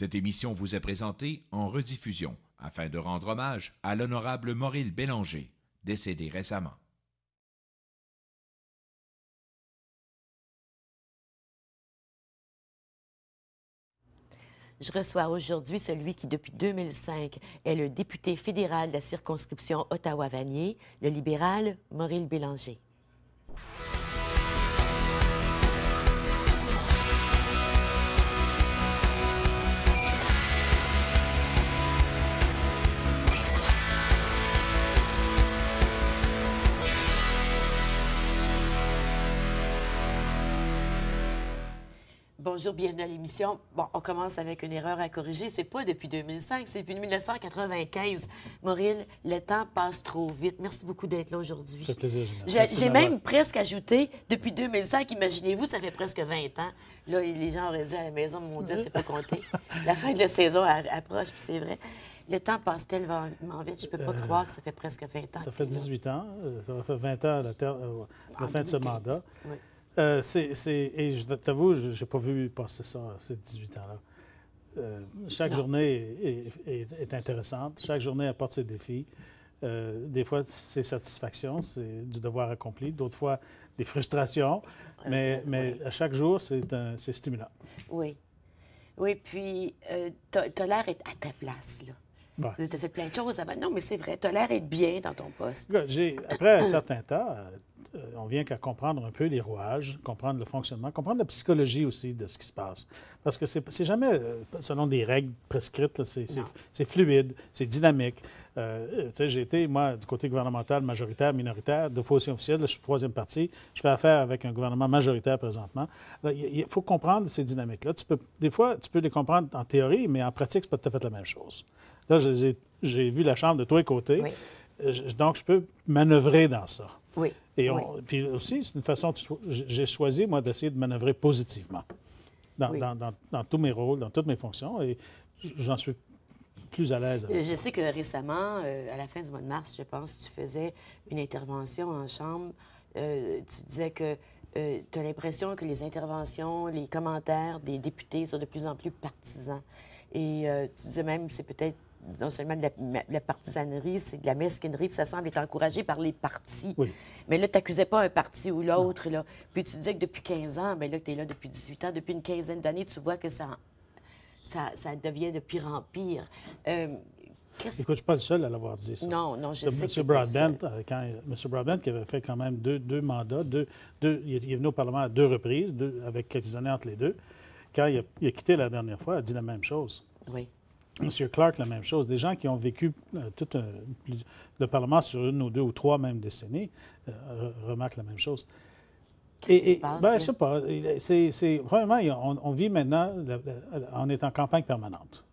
Cette émission vous est présentée en rediffusion afin de rendre hommage à l'honorable Moril Bélanger, décédé récemment. Je reçois aujourd'hui celui qui, depuis 2005, est le député fédéral de la circonscription Ottawa-Vanier, le libéral Moril Bélanger. Bonjour, bienvenue à l'émission. Bon, on commence avec une erreur à corriger. C'est pas depuis 2005, c'est depuis 1995. Maureen, le temps passe trop vite. Merci beaucoup d'être là aujourd'hui. plaisir, J'ai même presque ajouté, depuis 2005, imaginez-vous, ça fait presque 20 ans. Là, les gens auraient dit à la maison, mon Dieu, c'est pas compté. la fin de la saison approche, c'est vrai. Le temps passe tellement vite, je ne peux pas euh, croire que ça fait presque 20 ans. Ça fait 18 ans, euh, ça faire 20 ans à la, euh, la ah, fin de ce mandat. Oui. Euh, c'est, c'est, et je t'avoue, je n'ai pas vu passer ça ces 18 ans-là. Euh, chaque journée est, intéressante, chaque journée apporte ses défis. Euh, des fois, c'est satisfaction, c'est du devoir accompli. D'autres fois, des frustrations. Mais, mais à chaque jour, c'est, un, c'est stimulant. Oui. Oui, puis tu as l'air à ta place, là. Ouais. Tu as fait plein de choses avant. Non, mais c'est vrai, tu as l'air d'être bien dans ton poste. J'ai, après un certain temps, euh, on vient qu'à comprendre un peu les rouages, comprendre le fonctionnement, comprendre la psychologie aussi de ce qui se passe. Parce que c'est jamais euh, selon des règles prescrites, c'est fluide, c'est dynamique. Euh, j'ai été, moi, du côté gouvernemental, majoritaire, minoritaire, de fois aussi officiel, là, je suis troisième partie je fais affaire avec un gouvernement majoritaire présentement. Il faut comprendre ces dynamiques-là. Tu peux, des fois, tu peux les comprendre en théorie, mais en pratique, c'est pas tout à fait la même chose. Là, j'ai vu la Chambre de tous les côtés. Euh, donc, je peux manœuvrer dans ça. Oui. Et puis aussi, c'est une façon, j'ai choisi, moi, d'essayer de manœuvrer positivement dans, tous mes rôles, dans toutes mes fonctions, et j'en suis plus à l'aise. Euh, je sais que récemment, euh, à la fin du mois de mars, je pense, tu faisais une intervention en chambre. tu disais que tu as l'impression que les interventions, les commentaires des députés sont de plus en plus partisans. Et tu disais même c'est peut-être non seulement de la, partisanerie, c'est de la mesquinerie, ça semble être encouragé par les partis. Mais là, tu n'accusais pas un parti ou l'autre. Puis tu disais que depuis 15 ans, bien là, tu es là depuis 18 ans, depuis une quinzaine d'années, tu vois que ça, ça, devient de pire en pire. Euh, Écoute, je ne suis pas le seul à l'avoir dit, ça. Non, non, je sais M. Broadbent, euh, quand, M. Broadbent, qui avait fait quand même deux, mandats, deux, deux, il est venu au Parlement à deux reprises, avec quelques années entre les deux, quand il a, quitté la dernière fois, il a dit la même chose. Oui. M. Clark, la même chose. Des gens qui ont vécu euh, tout euh, le Parlement sur une ou deux ou trois même décennies euh, remarquent la même chose. Qu'est-ce qui se passe? Ben, je sais pas. C'est, vraiment, on, on, vit maintenant, on est en campagne permanente.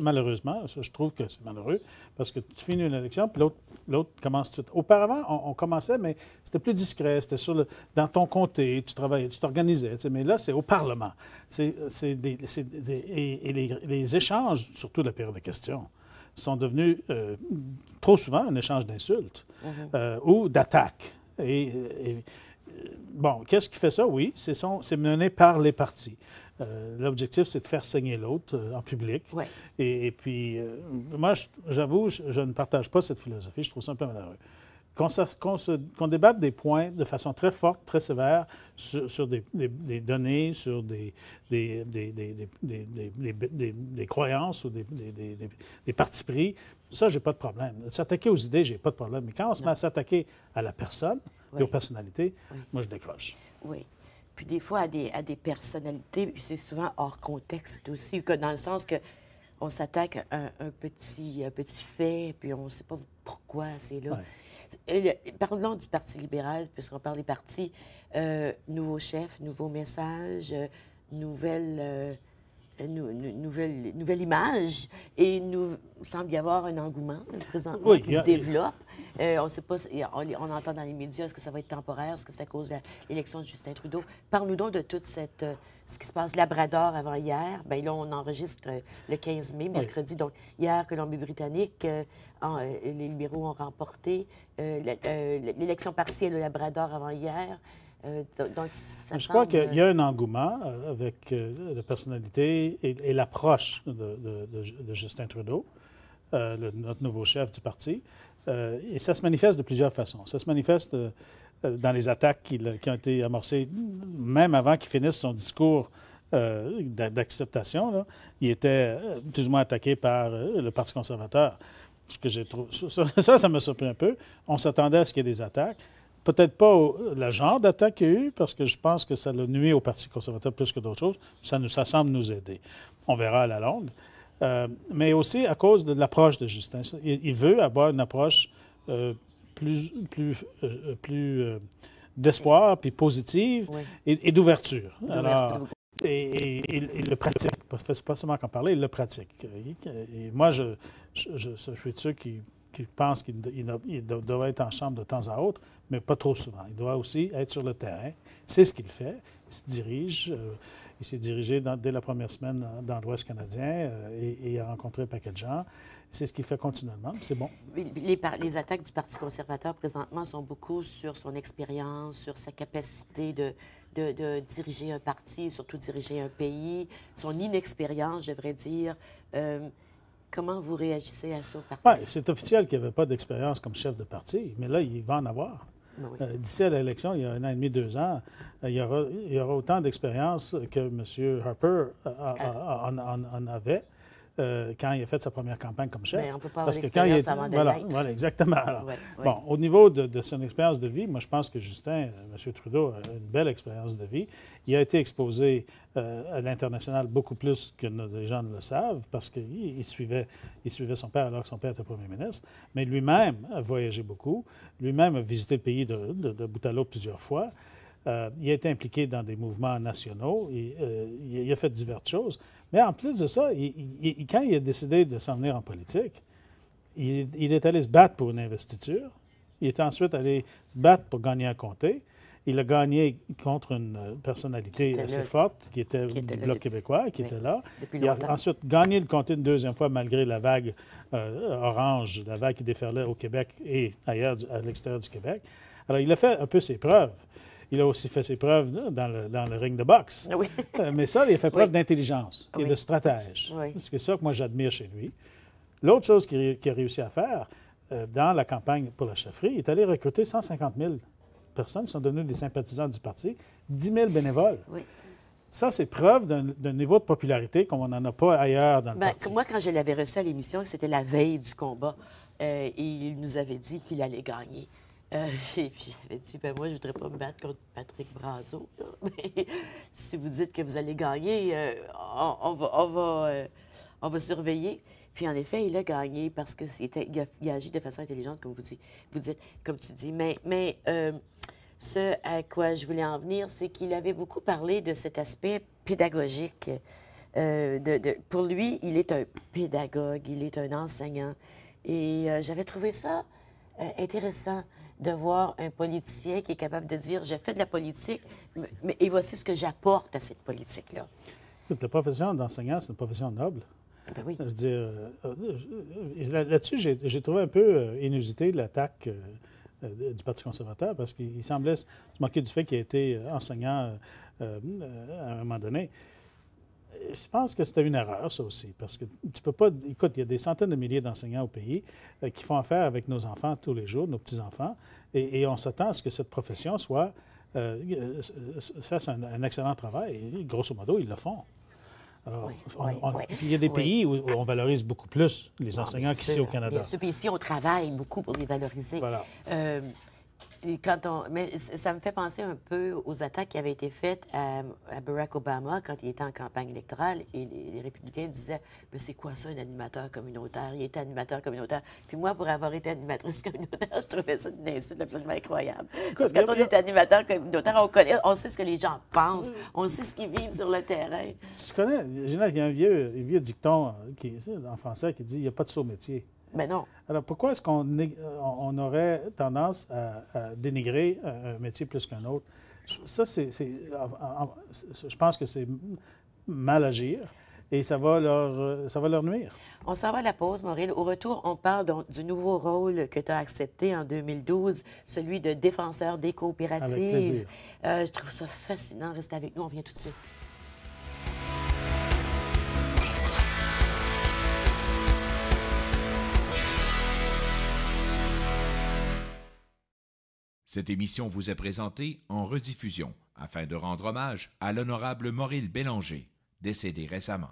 Malheureusement, je trouve que c'est malheureux, parce que tu finis une élection, puis l'autre commence tout. Auparavant, on, commençait, mais c'était plus discret, c'était sur dans ton comté, tu travaillais, tu t'organisais, mais là, c'est au Parlement. C'est, des, et, les, échanges, surtout la période de questions, sont devenus euh, trop souvent un échange d'insultes mhm. euh, ou d'attaques. Et, bon, qu'est-ce qui fait ça? Oui, c'est mené par les partis. L'objectif, c'est de faire saigner l'autre en public. Et, puis, moi, j'avoue, je, ne partage pas cette philosophie. Je trouve ça un peu malheureux. Qu'on débatte des points de façon très forte, très sévère, sur, des, données, sur des, des, croyances ou des, partis pris, ça, j'ai pas de problème. S'attaquer aux idées, j'ai pas de problème. Mais quand on se met à s'attaquer à la personne et aux personnalités, moi, je décroche. Oui puis des fois à des, à des personnalités, c'est souvent hors contexte aussi, dans le sens que on s'attaque à un, petit, petit fait, puis on ne sait pas pourquoi c'est là. parlons du Parti libéral, puisqu'on parle des partis. Euh, nouveaux nouveau chef, nouveau message, euh, une nouvelle, nouvelle, image et il semble y avoir un engouement présentement qui se développe. Euh, on sait pas, on, entend dans les médias, est-ce que ça va être temporaire, est-ce que ça cause l'élection de Justin Trudeau. Parle-nous donc de tout cette, euh, ce qui se passe Labrador avant hier. Bien là, on enregistre euh, le 15 mai, mercredi. Donc hier, Colombie-Britannique, les libéraux ont remporté l'élection partielle au Labrador avant hier. Euh, donc, Je crois qu'il y a un engouement euh, avec euh, la personnalité et, l'approche de, Justin Trudeau, notre nouveau chef du parti. et ça se manifeste de plusieurs façons. Ça se manifeste dans les attaques qui, ont été amorcées même avant qu'il finisse son discours d'acceptation. Il était plus ou moins attaqué par le Parti conservateur. Ce que j'ai trouvé... ça, ça, me surprend un peu. On s'attendait à ce qu'il y ait des attaques peut-être pas le genre d'attaque qu'il y a eu, parce que je pense que ça l'a nuit au Parti conservateur plus que d'autres choses. Ça, nous, semble nous aider. On verra à la longue. Euh, mais aussi à cause de l'approche de Justin. Il, veut avoir une approche euh, plus, plus, euh, plus d'espoir, puis positive, et, d'ouverture. Alors, et, il le pratique. C'est pas seulement qu'en parler, il le pratique. Et, moi, je, je, suis sûr qu'il... qui qui pense qu'il doit être en chambre de temps à autre, mais pas trop souvent. Il doit aussi être sur le terrain. C'est ce qu'il fait. Il se dirige. Euh, il s'est dirigé dès la première semaine dans l'Ouest canadien euh, et, a rencontré un paquet de gens. C'est ce qu'il fait continuellement. C'est bon. Les, les, attaques du Parti conservateur présentement sont beaucoup sur son expérience, sur sa capacité de, de, diriger un parti, surtout diriger un pays, son inexpérience, je devrais dire. Euh, Comment vous réagissez à ça au parti? Ouais, c'est officiel qu'il n'y avait pas d'expérience comme chef de parti, mais là, il va en avoir. Ben euh, d'ici à l'élection, il y a un an et demi, deux ans, euh, il, y aura, il y aura autant d'expérience que M. Harper euh, en, avait. Euh, quand il a fait sa première campagne comme chef. Ben, on peut pas parce que quand il voilà, voilà, exactement. Bon, au niveau de, son expérience de vie, moi, je pense que Justin, euh, M. Trudeau, a une belle expérience de vie. Il a été exposé euh, à l'international beaucoup plus que les gens ne le savent parce qu'il il suivait, il suivait son père alors que son père était premier ministre. Mais lui-même a voyagé beaucoup. Lui-même a visité le pays de, de, plusieurs fois. il a été impliqué dans des mouvements nationaux. il a fait diverses choses. Mais en plus de ça, quand il a décidé de s'en venir en politique, il, est allé se battre pour une investiture. Il est ensuite allé battre pour gagner un comté. Il a gagné contre une euh, personnalité assez forte qui était, du Bloc québécois, qui était là. Il a ensuite gagné le comté une deuxième fois malgré la vague euh, orange, la vague qui déferlait au Québec et ailleurs, à l'extérieur du Québec. Alors, il a fait un peu ses preuves. Il a aussi fait ses preuves dans, le, ring de boxe. Ah euh, mais ça, il a fait preuve d'intelligence ah et de stratège. C'est ça que moi, j'admire chez lui. L'autre chose qu'il a réussi à faire euh, dans la campagne pour la chefferie, il est allé recruter 150 000 personnes qui sont devenues des sympathisants du parti, 10 000 bénévoles. Ça, c'est preuve d'un niveau de popularité qu'on n'en a pas ailleurs dans le ben, parti. Moi, quand je l'avais reçu à l'émission, c'était la veille du combat. Euh, et il nous avait dit qu'il allait gagner. Euh, et puis j'avais dit, ben moi, je voudrais pas me battre contre Patrick Brazo. Mais si vous dites que vous allez gagner, euh, on, va, on va, euh, on va surveiller. Puis en effet, il a gagné parce qu'il il, a, agi de façon intelligente, comme vous, dites vous dites, comme tu dis. Mais, mais ce à quoi je voulais en venir, c'est qu'il avait beaucoup parlé de cet aspect pédagogique. pour lui, il est un pédagogue, il est un enseignant. Et j'avais trouvé ça intéressant de voir un politicien qui est capable de dire j'ai fait de la politique, mais, et voici ce que j'apporte à cette politique-là. La profession d'enseignant, c'est une profession noble. Ah ben oui. Je veux dire, euh, euh, là-dessus, j'ai trouvé un peu euh, inusité l'attaque du Parti conservateur parce qu'il semblait se moquer du fait qu'il a été enseignant à un moment donné. Euh, je pense que c'était une erreur, ça aussi, parce que tu peux pas. Écoute, il y a des centaines de milliers d'enseignants au pays euh, qui font affaire avec nos enfants tous les jours, nos petits-enfants, et, on s'attend à ce que cette profession soit. Euh, fasse un, excellent travail. grosso modo, ils le font. oui, il y a des pays où on valorise beaucoup plus les ah, enseignants qu'ici au Canada. ici, on travaille beaucoup pour les valoriser. Voilà quand on, mais ça me fait penser un peu aux attaques qui avaient été faites à, Barack Obama quand il était en campagne électorale et les, républicains disaient Mais c'est quoi ça, un animateur communautaire Il était animateur communautaire. Puis moi, pour avoir été animatrice communautaire, je trouvais ça une insulte absolument incroyable. Parce que quand on est animateur communautaire, on, connaît, on sait ce que les gens pensent, mm. on sait ce qu'ils vivent sur le terrain. Tu connais, il y a un vieux, dicton euh, qui, en français qui dit Il n'y a pas de saut métier. Mais ben non. Alors pourquoi est-ce qu'on euh, on aurait tendance à, dénigrer euh, un métier plus qu'un autre? Ça, c'est, je pense que c'est mal agir et ça va leur, euh, ça va leur nuire. On s'en va à la pause, Maureen. Au retour, on parle du nouveau rôle que tu as accepté en 2012, celui de défenseur des coopératives. Avec plaisir. je trouve ça fascinant. Reste avec nous, on vient tout de suite. Cette émission vous est présentée en rediffusion afin de rendre hommage à l'honorable Mauril Bélanger, décédé récemment.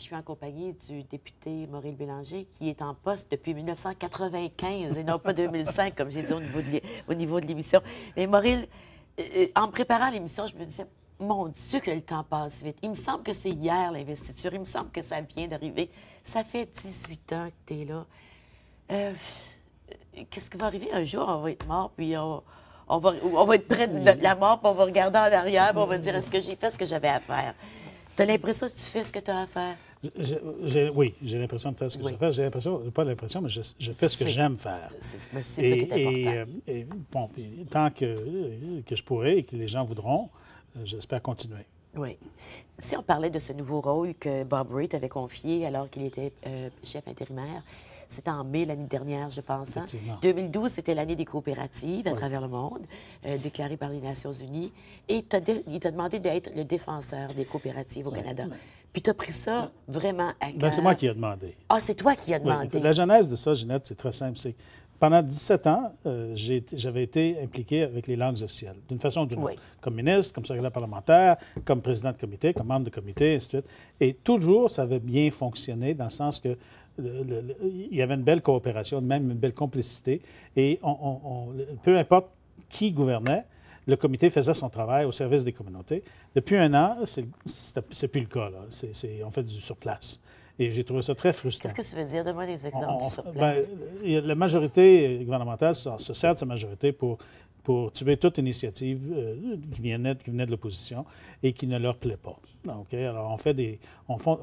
Je suis en compagnie du député Maurice Bélanger, qui est en poste depuis 1995 et non pas 2005, comme j'ai dit au niveau de l'émission. Mais Maurice, euh, euh, en préparant l'émission, je me disais, mon Dieu, que le temps passe vite. Il me semble que c'est hier l'investiture. Il me semble que ça vient d'arriver. Ça fait 18 ans que tu es là. Euh, qu'est-ce qui va arriver un jour? On va être mort, puis on, va, on va, être près de la mort, puis on va regarder en arrière, puis on va dire est-ce que j'ai fait ce que j'avais à faire? Tu as l'impression que tu fais ce que tu as à faire? oui, j'ai l'impression de faire ce que je fais. J'ai l'impression, pas l'impression, mais je, fais ce que j'aime faire. C'est ça qui est important. Euh, et, tant que, que je pourrai et que les gens voudront, euh, j'espère continuer. Oui. Si on parlait de ce nouveau rôle que Bob Reed avait confié alors qu'il était euh, chef intérimaire, c'était en mai l'année dernière, je pense. 2012, hein. c'était l'année des coopératives à travers le monde, euh, déclarée par les Nations unies. Et il t'a demandé d'être le défenseur des coopératives au Canada. Puis tu as pris ça vraiment à cœur. Ben, c'est moi qui ai demandé. Ah, c'est toi qui as demandé. La genèse de ça, Ginette, c'est très simple. pendant 17 ans, euh, j'avais été impliqué avec les langues officielles, d'une façon ou d'une comme ministre, comme secrétaire parlementaire, comme président de comité, comme membre de comité, ainsi de Et toujours, ça avait bien fonctionné, dans le sens que il y avait une belle coopération, même une belle complicité. Et peu importe qui gouvernait, le comité faisait son travail au service des communautés. Depuis un an, c'est plus le cas. on fait du sur place. Et j'ai trouvé ça très frustrant. Qu'est-ce que ça veut dire? Donne-moi des exemples, ben, la majorité gouvernementale se sert de sa majorité pour, pour tuer toute initiative euh, qui, venait, de l'opposition et qui ne leur plaît pas. Okay? Alors, on fait des,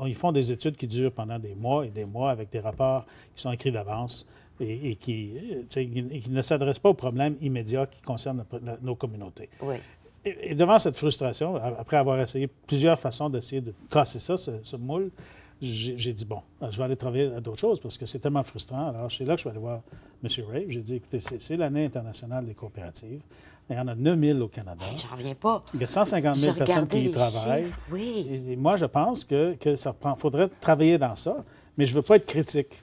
ils font des études qui durent pendant des mois et des mois avec des rapports qui sont écrits d'avance et, qui, euh, qui ne s'adressent pas aux problèmes immédiats qui concernent nos, communautés. Oui. Et, devant cette frustration, après avoir essayé plusieurs façons d'essayer de casser ça, ce moule, j'ai dit, bon, je vais aller travailler à d'autres choses parce que c'est tellement frustrant. Alors, c'est là que je vais aller voir M. Ray. J'ai dit, écoutez, c'est l'année internationale des coopératives. Il y en a 9 000 au Canada. J'en reviens pas. Il y a 150 000 personnes qui y travaillent. oui. et, moi, je pense que, que ça prend, faudrait travailler dans ça, mais je ne veux pas être critique.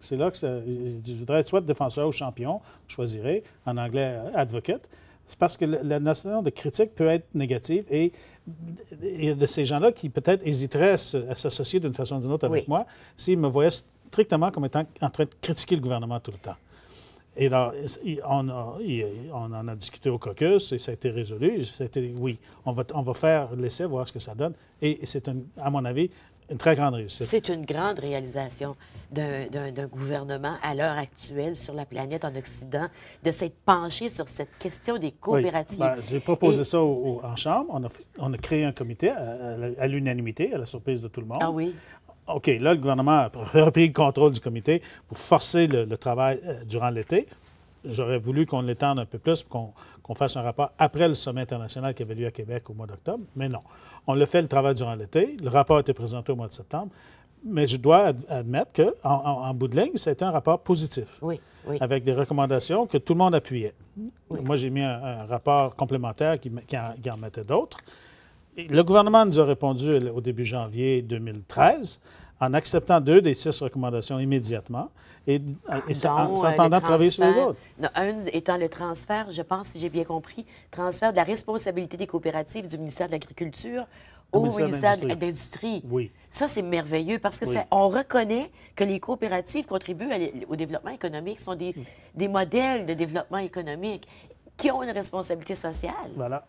C'est là que je voudrais être soit défenseur ou champion, je choisirais, en anglais, advocate. C'est parce que la notion de critique peut être négative et de ces gens-là qui peut-être hésiteraient à s'associer d'une façon ou d'une autre avec moi s'ils me voyaient strictement comme étant en train de critiquer le gouvernement tout le temps. Et là, on, on, en a discuté au caucus et ça a été résolu. C'était oui, on va, on va faire l'essai, voir ce que ça donne. Et c'est, à mon avis, une très grande réussite. C'est une grande réalisation d'un gouvernement à l'heure actuelle sur la planète en Occident de s'être penché sur cette question des ben, coopératives. J'ai proposé ça en Chambre. On a, créé un comité à, l'unanimité, à la surprise de tout le monde. Ah oui. OK, là, le gouvernement a repris le contrôle du comité pour forcer le, travail euh, durant l'été. J'aurais voulu qu'on l'étende un peu plus, qu'on qu'on fasse un rapport après le sommet international qui avait lieu à Québec au mois d'octobre, mais non. On le fait le travail durant l'été. Le rapport a été présenté au mois de septembre. Mais je dois admettre qu'en en, bout de ligne, c'était un rapport positif, avec des recommandations que tout le monde appuyait. Moi, j'ai mis un, rapport complémentaire qui, qui en, mettait d'autres. Le gouvernement nous a répondu au début janvier 2013 en acceptant deux des six recommandations immédiatement et, et ah, s'entendant travailler sur les autres. Non, étant le transfert, je pense, si j'ai bien compris, transfert de la responsabilité des coopératives du ministère de l'Agriculture ah, au ministère de l'Industrie. Oui. Ça, c'est merveilleux parce que on reconnaît que les coopératives contribuent au développement économique, sont des, des modèles de développement économique qui ont une responsabilité sociale. Voilà.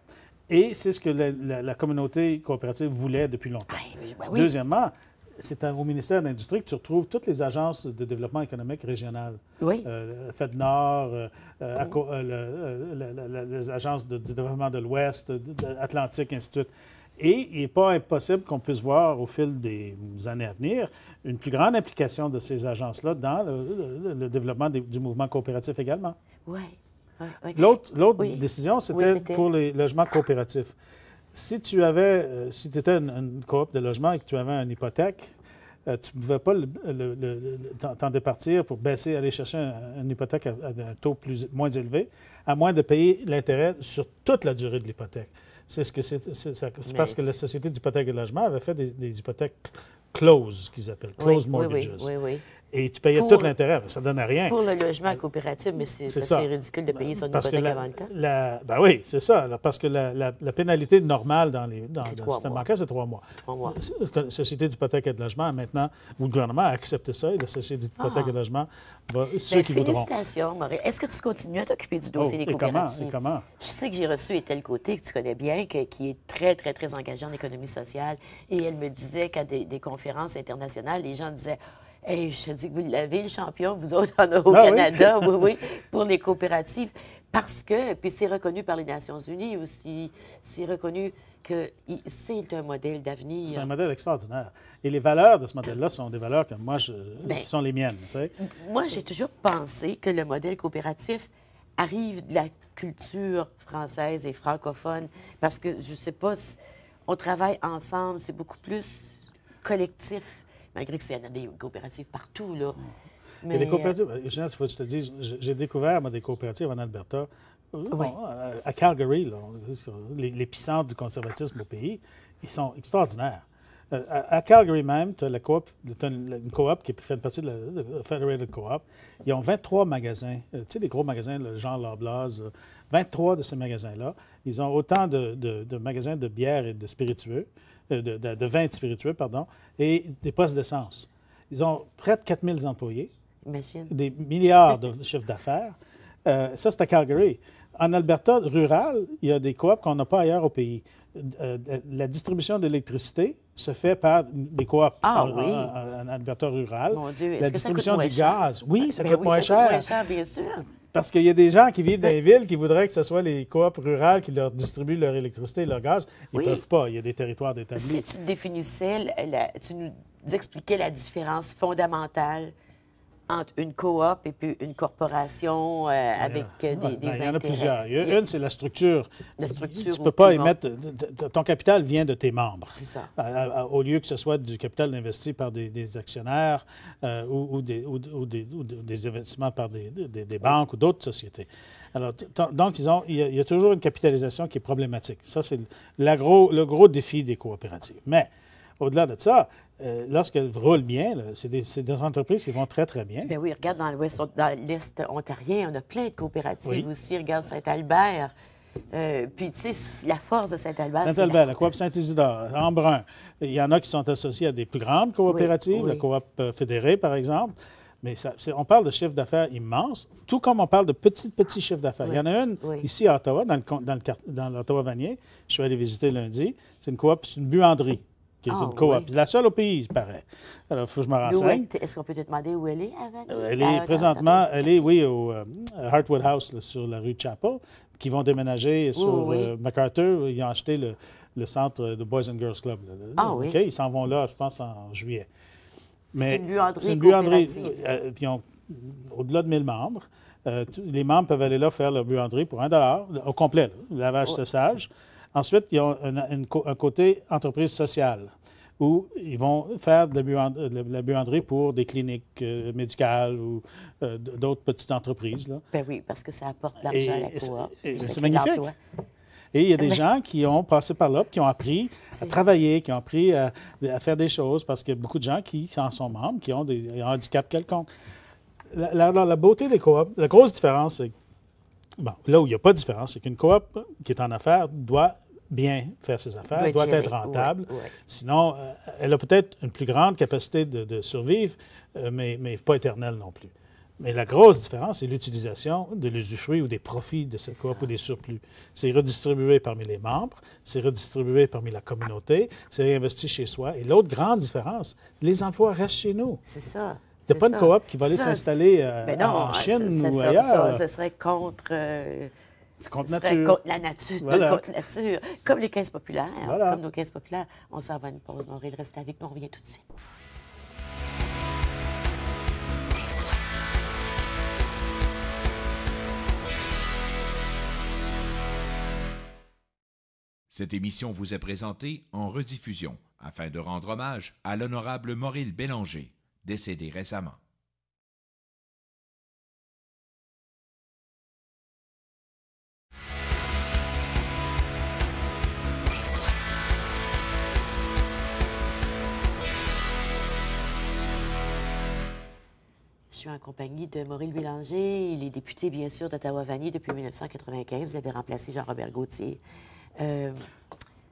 Et c'est ce que la, communauté coopérative voulait depuis longtemps. Ah, ben Deuxièmement, c'est au ministère de l'Industrie que tu retrouves toutes les agences de développement économique régionales. Oui. Euh, les agences de, développement de l'Ouest, Atlantique, ainsi de Et il n'est pas impossible qu'on puisse voir au fil des années à venir une plus grande implication de ces agences-là dans le, développement du mouvement coopératif également. Oui. L'autre décision, c'était pour les logements coopératifs si tu avais, euh, si tu étais une, coop de logement et que tu avais une hypothèque, euh, tu ne pouvais pas t'en départir pour baisser, aller chercher une hypothèque à, un taux plus, moins élevé, à moins de payer l'intérêt sur toute la durée de l'hypothèque. C'est parce que la Société d'hypothèque et de logement avait fait des, hypothèques close, qu'ils appellent, close mortgages. Et tu payais tout l'intérêt, ça ne donnait rien. Pour le logement coopératif, mais c'est ridicule de payer son hypothèque avant le temps. ben oui, c'est ça. parce que la, pénalité normale dans, le système bancaire, c'est trois mois. Trois mois. La Société d'hypothèque et de logement, maintenant, le gouvernement a accepté ça et la Société d'hypothèque ah. et de logement va, ben, ceux qui Félicitations, Maurice. Est-ce que tu continues à t'occuper du dossier oh, des coopératives? Et comment, Je sais que j'ai reçu tel Côté, que tu connais bien, qui est très, très, très engagé en économie sociale. Et elle me disait qu'à des conférences internationales, les gens disaient je dis que vous l'avez, le champion, vous autres en, ah au Canada, oui. oui, pour les coopératives. Parce que, puis c'est reconnu par les Nations Unies aussi, c'est reconnu que c'est un modèle d'avenir. C'est un modèle extraordinaire. Et les valeurs de ce modèle-là sont des valeurs que moi, je, ben, qui sont les miennes. Tu sais. Moi, j'ai toujours pensé que le modèle coopératif arrive de la culture française et francophone, parce que je ne sais pas, on travaille ensemble, c'est beaucoup plus collectif malgré qu'il y a des coopératives partout. Là. Il y a des euh, coopératives. Euh, je te dis, j'ai découvert des coopératives en Alberta. Euh, à Calgary, les l'épicentre du conservatisme au pays, ils sont extraordinaires. À, Calgary même, tu as, coop, une, coop qui fait partie de la, Federated Coop. Ils ont 23 magasins, tu sais, des gros magasins, le genre Loblaws, 23 de ces magasins-là. Ils ont autant de, de, magasins de bière et de spiritueux. Euh, de, de, de spiritueux, pardon, et des postes d'essence. Ils ont près de 4000 employés, des milliards de chiffres d'affaires. Euh, ça, c'est à Calgary. En Alberta rural, il y a des coops qu'on n'a pas ailleurs au pays. Euh, la distribution d'électricité se fait par des coops ah en, Alberta rural. la distribution du gaz, oui, ben ça, coûte, moins cher. bien sûr. Parce qu'il y a des gens qui vivent dans les villes qui voudraient que ce soit les coopératives rurales qui leur distribuent leur électricité et leur gaz. Ils ne peuvent pas. Il y a des territoires déterminés. Si tu définissais, tu nous expliquais la différence fondamentale entre une coop et puis une corporation euh, ah, avec euh, des, ben, des Il y en a plusieurs. Une, c'est la structure. La structure. Tu ne peux pas émettre. Ton capital vient de tes membres. C'est ça. Au lieu que ce soit du capital investi par des, actionnaires euh, ou, ou, des, ou, des, investissements par des, banques ou d'autres sociétés. Alors, donc, ils ont, il, y a, toujours une capitalisation qui est problématique. Ça, c'est le gros défi des coopératives. Mais au-delà de ça, euh, lorsqu'elles roulent bien, c'est des, entreprises qui vont très, très bien. Bien oui, regarde dans l'Est ontarien, on a plein de coopératives aussi. Regarde Saint-Albert. Euh, puis, tu sais, la force de Saint-Albert. Saint-Albert, la... coop Saint-Isidore, Embrun. Il y en a qui sont associés à des plus grandes coopératives, la coop euh, fédérée, par exemple. Mais on parle de chiffre d'affaires immenses, tout comme on parle de petits, petits chiffres d'affaires. Il y en a une ici à Ottawa, dans l'Ottawa-Vanier. Je suis allé visiter lundi. C'est une coop, c'est une buanderie qui est ah une coop. La seule au pays, il paraît. Alors, il faut que je me renseigne. Est-ce qu'on peut te demander où elle est avec euh, ah, elle est présentement, elle est, oui, au euh, Hartwood House, sur la rue Chapel, qui vont déménager sur euh, MacArthur. Ils ont acheté le, centre de Boys and Girls Club. Ah ils s'en vont là, je pense, en juillet. C'est une buanderie une puis au-delà de 1000 membres. les membres peuvent aller là faire leur buanderie pour un dollar, au complet, lavage, oh. sage Ensuite, ils ont a un côté entreprise sociale où ils vont faire de la, buanderie pour des cliniques euh, médicales ou euh, d'autres petites entreprises. Ben oui, parce que ça apporte de l'argent à la coop. C'est magnifique. Et il y a des gens qui ont passé par là, qui ont appris à travailler, qui ont appris à, faire des choses, parce qu'il y a beaucoup de gens qui en sont membres, qui ont des, handicaps quelconques. quelconque. La, beauté des coop, la grosse différence, c'est Bon, là où il n'y a pas de différence, c'est qu'une coop qui est en affaires doit bien faire ses affaires, doit, être rentable. Sinon, euh, elle a peut-être une plus grande capacité de, survivre, euh, mais, mais, pas éternelle non plus. Mais la grosse différence, c'est l'utilisation de l'usufruit ou des profits de cette coop ou des surplus. C'est redistribué parmi les membres, c'est redistribué parmi la communauté, c'est réinvesti chez soi. Et l'autre grande différence, les emplois restent chez nous. C'est ça. Il n'y a pas une coop qui va aller s'installer euh, ben en Chine ou ailleurs. Ça, serait contre c'est contre nature. Contre la nature, contre nature. Comme les caisses populaires. Comme nos caisses populaires. On s'en va à une pause, Maurice, Reste avec nous. On revient tout de suite. Cette émission vous est présentée en rediffusion afin de rendre hommage à l'honorable Maurice Bélanger, décédé récemment. Je suis en compagnie de Maurice Bélanger. Il est député, bien sûr, d'Ottawa-Vanier depuis 1995. Il avait remplacé Jean-Robert Gauthier. Euh...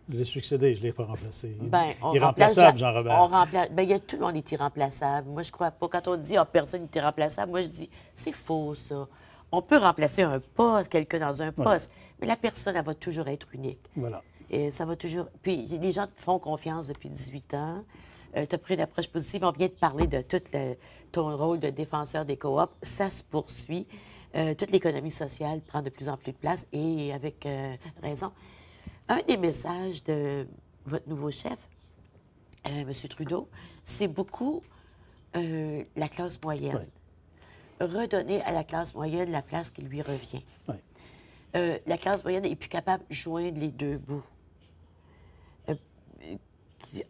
Je l'ai succédé, je ne l'ai pas remplacé. Il, ben, est remplaçable, Jean-Robert. ben, y a, tout le monde est irremplaçable. Moi, je crois pas. Quand on dit oh, personne n'est irremplaçable, moi, je dis c'est faux, ça. On peut remplacer un poste, quelqu'un dans un poste, mais la personne, elle va toujours être unique. Voilà. Et ça va toujours. Puis les gens qui font confiance depuis 18 ans. Euh, tu as pris une approche positive. On vient de parler de tout ton rôle de défenseur des coops. Ça se poursuit. Euh, toute l'économie sociale prend de plus en plus de place et avec euh, raison. Un des messages de votre nouveau chef, M. Trudeau, c'est beaucoup la classe moyenne. Redonner à la classe moyenne la place qui lui revient. la classe moyenne est plus capable de joindre les deux bouts.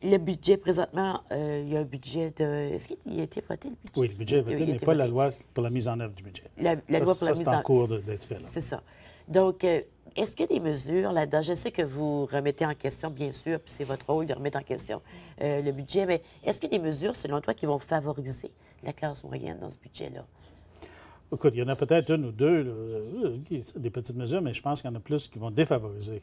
Le budget, présentement, euh, il y a un budget de. Est-ce qu'il a été voté, le budget? Oui, le budget est voté, mais pas la loi pour la mise en œuvre du budget. La, loi pour la mise en... en cours d'être fait. C'est ça. Donc, euh, est-ce qu'il y a des mesures là-dedans? Je sais que vous remettez en question, bien sûr, puis c'est votre rôle de remettre en question euh, le budget, mais est-ce qu'il y a des mesures, selon toi, qui vont favoriser la classe moyenne dans ce budget-là? Écoute, il y en a peut-être une ou deux, des petites mesures, mais je pense qu'il y en a plus qui vont défavoriser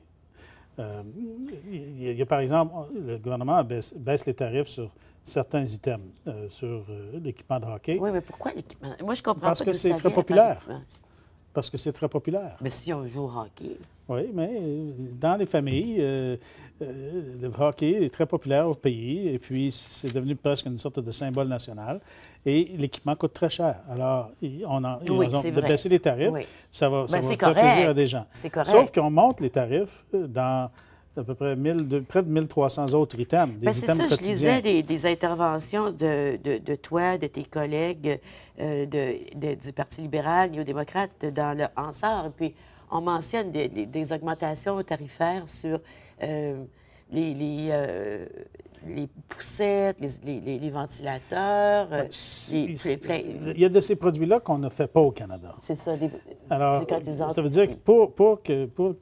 il, euh, y a, par exemple, le gouvernement baisse, les tarifs sur certains items, euh, sur euh, l'équipement de hockey. Oui, mais pourquoi l'équipement? Moi, je comprends Parce que c'est très populaire. Parce que c'est très populaire. Mais si on joue au hockey. Oui, mais dans les familles, le hockey est très populaire au pays et puis c'est devenu presque une sorte de symbole national. Et l'équipement coûte très cher. Alors, on a, de baisser les tarifs, ça va, ça ben, faire plaisir à des gens. Correct. Sauf qu'on monte les tarifs euh, dans à peu près 1000, de, près de 1300 autres items, des ben, ça, Je lisais des, interventions de, toi, de tes collègues euh, de, du Parti libéral, néo-démocrate, dans le Ansar. Et puis, on mentionne des, augmentations tarifaires sur euh, les, les, les poussettes, les, ventilateurs. Il y a de ces produits-là qu'on ne fait pas au Canada. C'est ça. quand ça veut dire que pour, que pour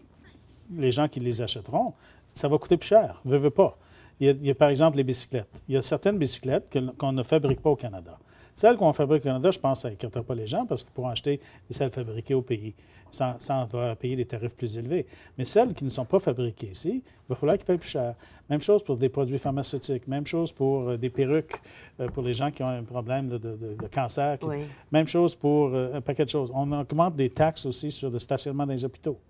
les gens qui les achèteront, ça va coûter plus cher. Veux, veux pas. Il y, a, par exemple les bicyclettes. Il y a certaines bicyclettes qu'on ne fabrique pas au Canada. Celles qu'on fabrique au Canada, je pense, ça écartera pas les gens parce qu'ils pourront acheter des celles fabriquées au pays sans, sans devoir payer des tarifs plus élevés. Mais celles qui ne sont pas fabriquées ici, il va falloir qu'ils payent plus cher. Même chose pour des produits pharmaceutiques, même chose pour euh, des perruques euh, pour les gens qui ont un problème de, cancer, même chose pour euh, un paquet de choses. On augmente des taxes aussi sur le stationnement dans les hôpitaux.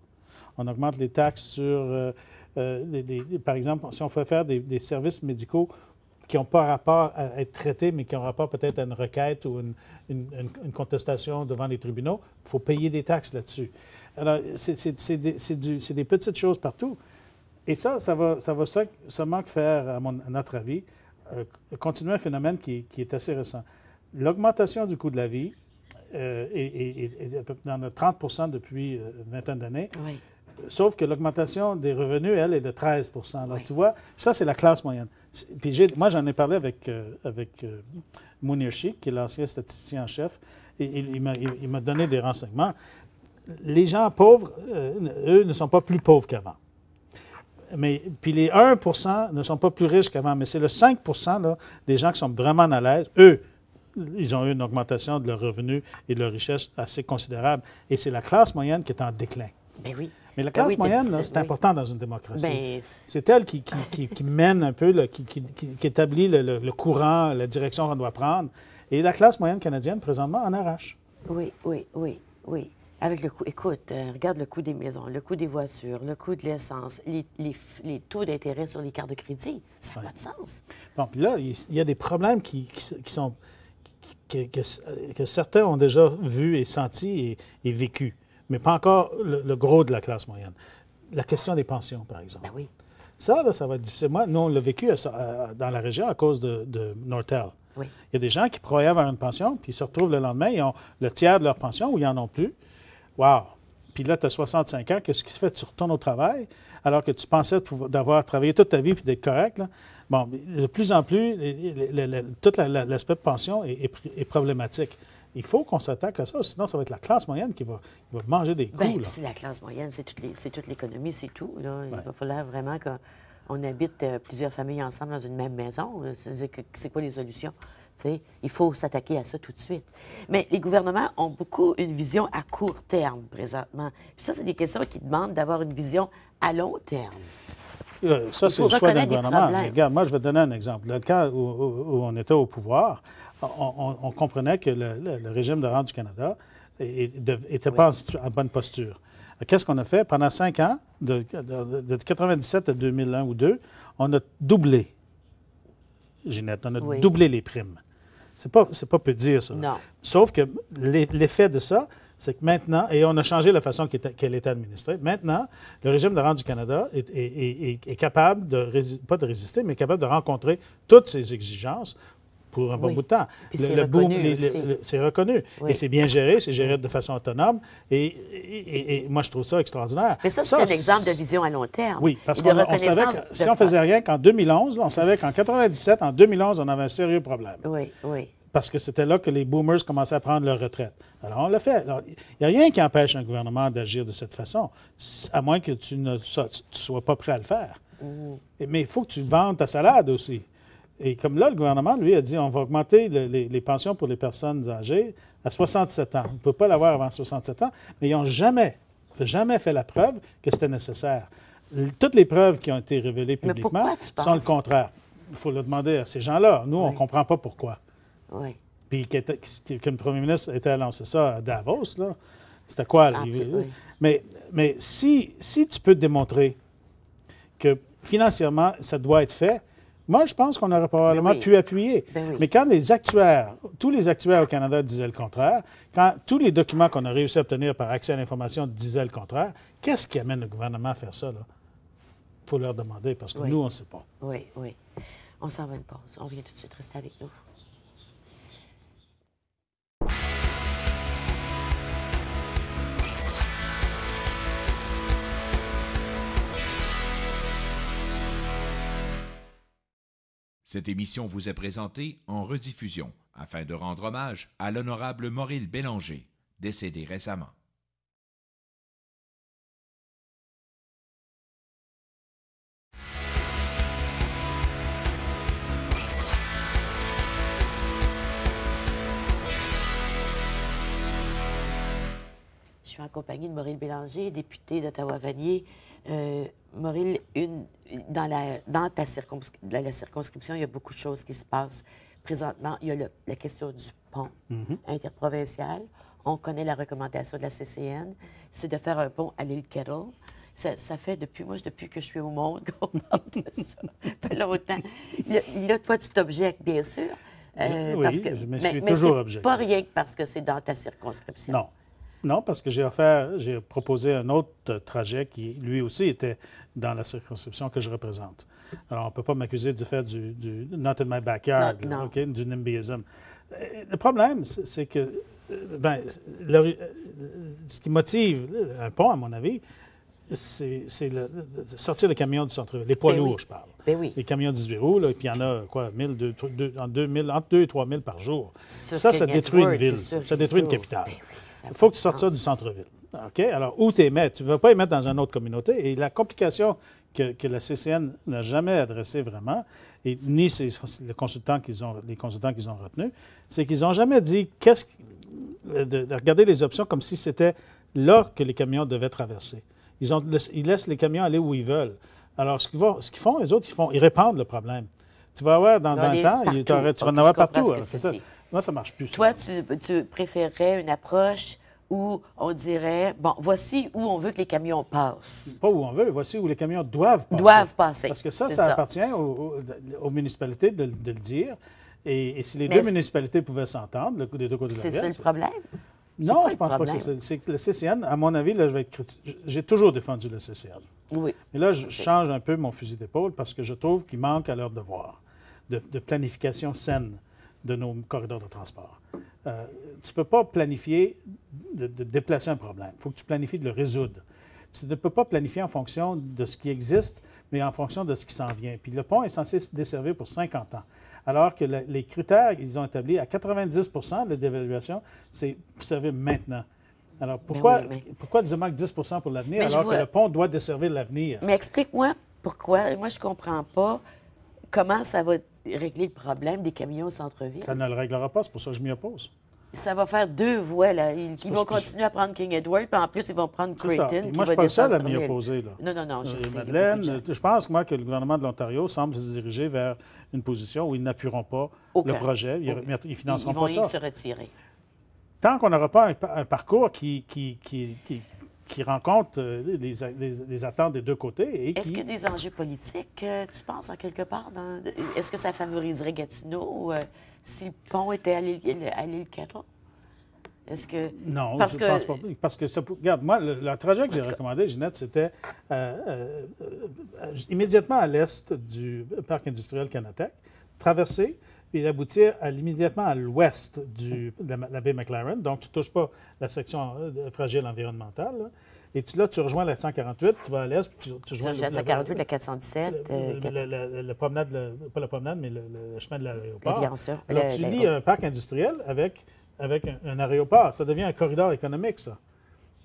On augmente les taxes sur, par exemple, si on fait faire des services médicaux qui n'ont pas rapport à être traités, mais qui ont rapport peut-être à une requête ou une, contestation devant les tribunaux, il faut payer des taxes là-dessus. Alors, c'est des, des, petites choses partout. Et ça, ça va, ça va seulement faire, à, mon, notre avis, euh, continuer un phénomène qui, qui est assez récent. L'augmentation du coût de la vie, euh, et, et, et, dans 30 depuis euh, une ans d'années. Oui. Sauf que l'augmentation des revenus, elle, est de 13 Alors, tu vois, ça, c'est la classe moyenne. Puis moi, j'en ai parlé avec, euh, avec euh, Mounir Sheikh, qui est l'ancien statisticien en chef, et il, m'a donné des renseignements. Les gens pauvres, euh, eux, ne sont pas plus pauvres qu'avant. Mais, puis les 1 ne sont pas plus riches qu'avant, mais c'est le 5 des gens qui sont vraiment à l'aise. Eux, ils ont eu une augmentation de leurs revenus et de leur richesse assez considérable. Et c'est la classe moyenne qui est en déclin. Ben oui. Mais la ben classe moyenne, c'est important dans une démocratie. Ben, c'est elle qui, mène un peu, qui, établit le, courant, la direction qu'on doit prendre. Et la classe moyenne canadienne, présentement, en arrache. Oui, oui, oui, oui. Avec le coût, écoute, euh, regarde le coût des maisons, le coût des voitures, le coût de l'essence, les, taux d'intérêt sur les cartes de crédit, ça n'a pas de sens. Bon, puis là, il y a des problèmes qui, sont, que, certains ont déjà vus et sentis et, et vécus mais pas encore le, gros de la classe moyenne. La question des pensions, par exemple. Ben oui. Ça, là, ça va être difficile. Moi, nous, on l'a vécu euh, euh, dans la région à cause de, Nortel. Il y a des gens qui croyaient avoir une pension, puis ils se retrouvent le lendemain, ils ont le tiers de leur pension ou ils n'en ont plus. Wow! Puis là, tu as 65 ans, qu'est-ce qui se fait? Tu retournes au travail alors que tu pensais d'avoir travaillé toute ta vie puis d'être correct. Bon, de plus en plus, tout l'aspect pension est problématique. Il faut qu'on s'attaque à ça, sinon ça va être la classe moyenne qui va, manger des ben, coups. c'est la classe moyenne, c'est toute l'économie, c'est tout. Il va falloir vraiment qu'on habite euh, plusieurs familles ensemble dans une même maison. C'est quoi les solutions? il faut s'attaquer à ça tout de suite. Mais les gouvernements ont beaucoup une vision à court terme présentement. Puis ça, c'est des questions qui demandent d'avoir une vision à long terme. Euh, ça, c'est le choix d'un gouvernement. regarde, moi, je vais donner un exemple. Le cas où on était au pouvoir, on, comprenait que le, régime de rente du Canada n'était pas en, bonne posture. Qu'est-ce qu'on a fait? Pendant cinq ans, de 1997 à 2001 ou 2002, on a doublé, Ginette, on a doublé les primes. C'est pas, pas peu dire, ça. Non. Sauf que l'effet de ça, c'est que maintenant, et on a changé la façon qu'elle est administrée, maintenant, le régime de rente du Canada est, capable de, pas de résister, mais capable de rencontrer toutes ces exigences pour un bon bout de temps. le, boom, c'est reconnu. Et c'est bien géré, c'est géré de façon autonome. Et, moi, je trouve ça extraordinaire. Mais ça, c'est un exemple de vision à long terme. Oui, parce qu'on savait que si on faisait rien qu'en 2011, on savait qu'en 97, en 2011, on avait un sérieux problème. Oui, oui. Parce que c'était là que les boomers commençaient à prendre leur retraite. Alors, on l'a fait. Il n'y a rien qui empêche un gouvernement d'agir de cette façon, à moins que tu ne sois, pas prêt à le faire. Mm. Mais il faut que tu vendes ta salade aussi. Et comme là, le gouvernement, lui, a dit on va augmenter les, pensions pour les personnes âgées à 67 ans. On ne peut pas l'avoir avant 67 ans, mais ils n'ont jamais, jamais fait la preuve que c'était nécessaire. Toutes les preuves qui ont été révélées publiquement sont le contraire. Il faut le demander à ces gens-là. Nous, on ne comprend pas pourquoi. Oui. Puis que, le premier ministre était à ça à Davos, là. C'était quoi? Ah, mais, si, si tu peux démontrer que financièrement, ça doit être fait, moi, je pense qu'on aurait probablement ben pu appuyer. Ben Mais quand les actuaires, tous les actuaires au Canada disaient le contraire, quand tous les documents qu'on a réussi à obtenir par accès à l'information disaient le contraire, qu'est-ce qui amène le gouvernement à faire ça? Il faut leur demander parce que nous, on ne sait pas. Oui, oui. On s'en va une pause. On vient tout de suite. rester avec nous. Cette émission vous est présentée en rediffusion afin de rendre hommage à l'honorable Mauril Bélanger, décédé récemment. Je suis en compagnie de Maureen Bélanger, députée d'Ottawa-Vanier. Euh, dans, la, ta circonscription, il y a beaucoup de choses qui se passent. Présentement, il y a la question du pont mhm. interprovincial. On connaît la recommandation de la CCN, c'est de faire un pont à l'île Kettle. Ça, fait depuis, moi, depuis que je suis au monde qu'on parle de ça. pas longtemps. là, toi, tu t'objectes, bien sûr. je euh, me suis toujours objet. Pas rien que parce que c'est dans ta circonscription. Non. Non, parce que j'ai offert, j'ai proposé un autre trajet qui, lui aussi, était dans la circonscription que je représente. Alors, on ne peut pas m'accuser du fait du, du, not in my backyard, du NIMBYism. Euh, le problème, c'est que euh, ben, euh, ce qui motive un pont, à mon avis, c'est sortir le camion du centre-ville, les poids ben lourds, je parle. Ben les camions du bureau, là, et puis il y en a, quoi, entre 2 000 et 3 000 par jour. ça, ça détruit une ville, ça détruit une capitale. Ben il faut que tu sortes ça du centre-ville. OK? Alors, où tu émets? Tu ne vas pas émettre dans une autre communauté. Et la complication que, la CCN n'a jamais adressée vraiment, et, ni les consultants qu'ils ont, les ont retenus, c'est qu'ils n'ont jamais dit qu'est-ce euh, de, regarder les options comme si c'était là que les camions devaient traverser. Ils, ont, ils laissent les camions aller où ils veulent. Alors, ce qu'ils, vont, ce qu'ils font, les autres, ils, font, ils répandent le problème. Tu vas avoir dans, le temps, tu, en avoir partout. Hein, moi, ça marche plus. Toi, tu, tu, préférerais une approche où on dirait, bon, voici où on veut que les camions passent. Pas où on veut, voici où les camions doivent passer. Doivent passer. Parce que ça, ça, appartient aux, municipalités de, le dire. Et, si les deux municipalités pouvaient s'entendre, le, des deux côtés de C'est ça le problème? Non, je ne pense pas que c'est Le CCN, à mon avis, là, je vais être critique. J'ai toujours défendu le CCN. Oui. Mais là, je change un peu mon fusil d'épaule parce que je trouve qu'il manque à leur devoir de, de planification saine de nos corridors de transport. Euh, tu ne peux pas planifier de, déplacer un problème. Il faut que tu planifies de le résoudre. Tu ne peux pas planifier en fonction de ce qui existe, mais en fonction de ce qui s'en vient. Puis le pont est censé se desservir pour 50 ans, alors que les critères qu'ils ont établis à 90 de dévaluation, c'est servir maintenant. Alors ben pourquoi, mais oui, pourquoi manque 10 pour l'avenir alors que le pont doit desservir l'avenir? Mais explique-moi pourquoi. Moi, je ne comprends pas comment ça va régler le problème des camions au centre-ville. Ça ne le réglera pas, c'est pour ça que je m'y oppose. Ça va faire deux voies, là. Ils, vont continuer à prendre King Edward, puis en plus, ils vont prendre Creighton. Moi, je ne suis pas seul à m'y opposer, là. Non, non, non, je euh, sais, Madeleine, euh, je pense, moi, que le gouvernement de l'Ontario semble se diriger vers une position où ils n'appuieront pas le projet. Ils ne financeront pas ça. Ils vont se retirer. Tant qu'on n'aura pas un, parcours qui qui rencontre euh, les, attentes des deux côtés. Est-ce que qu'il y a des enjeux politiques, euh, tu penses, en quelque part? Est-ce que ça favoriserait Gatineau euh, si le pont était à l'île Caron? Est-ce que... Non, parce je que... pense pas. Parce que ça... Regarde, moi, le, trajet que j'ai recommandé, Ginette, c'était immédiatement à l'est du parc industriel Canatec, traverser puis d'aboutir immédiatement à l'ouest de la, baie McLaren. Donc, tu ne touches pas la section euh, fragile environnementale. Et tu, là, tu rejoins la 148, tu vas à l'est, tu, rejoins la 148, la, la euh, 417. Le, promenade, pas la promenade, mais le, chemin de l'aéroport. Alors, tu lis un parc industriel avec, avec un, aéroport. Ça devient un corridor économique, ça.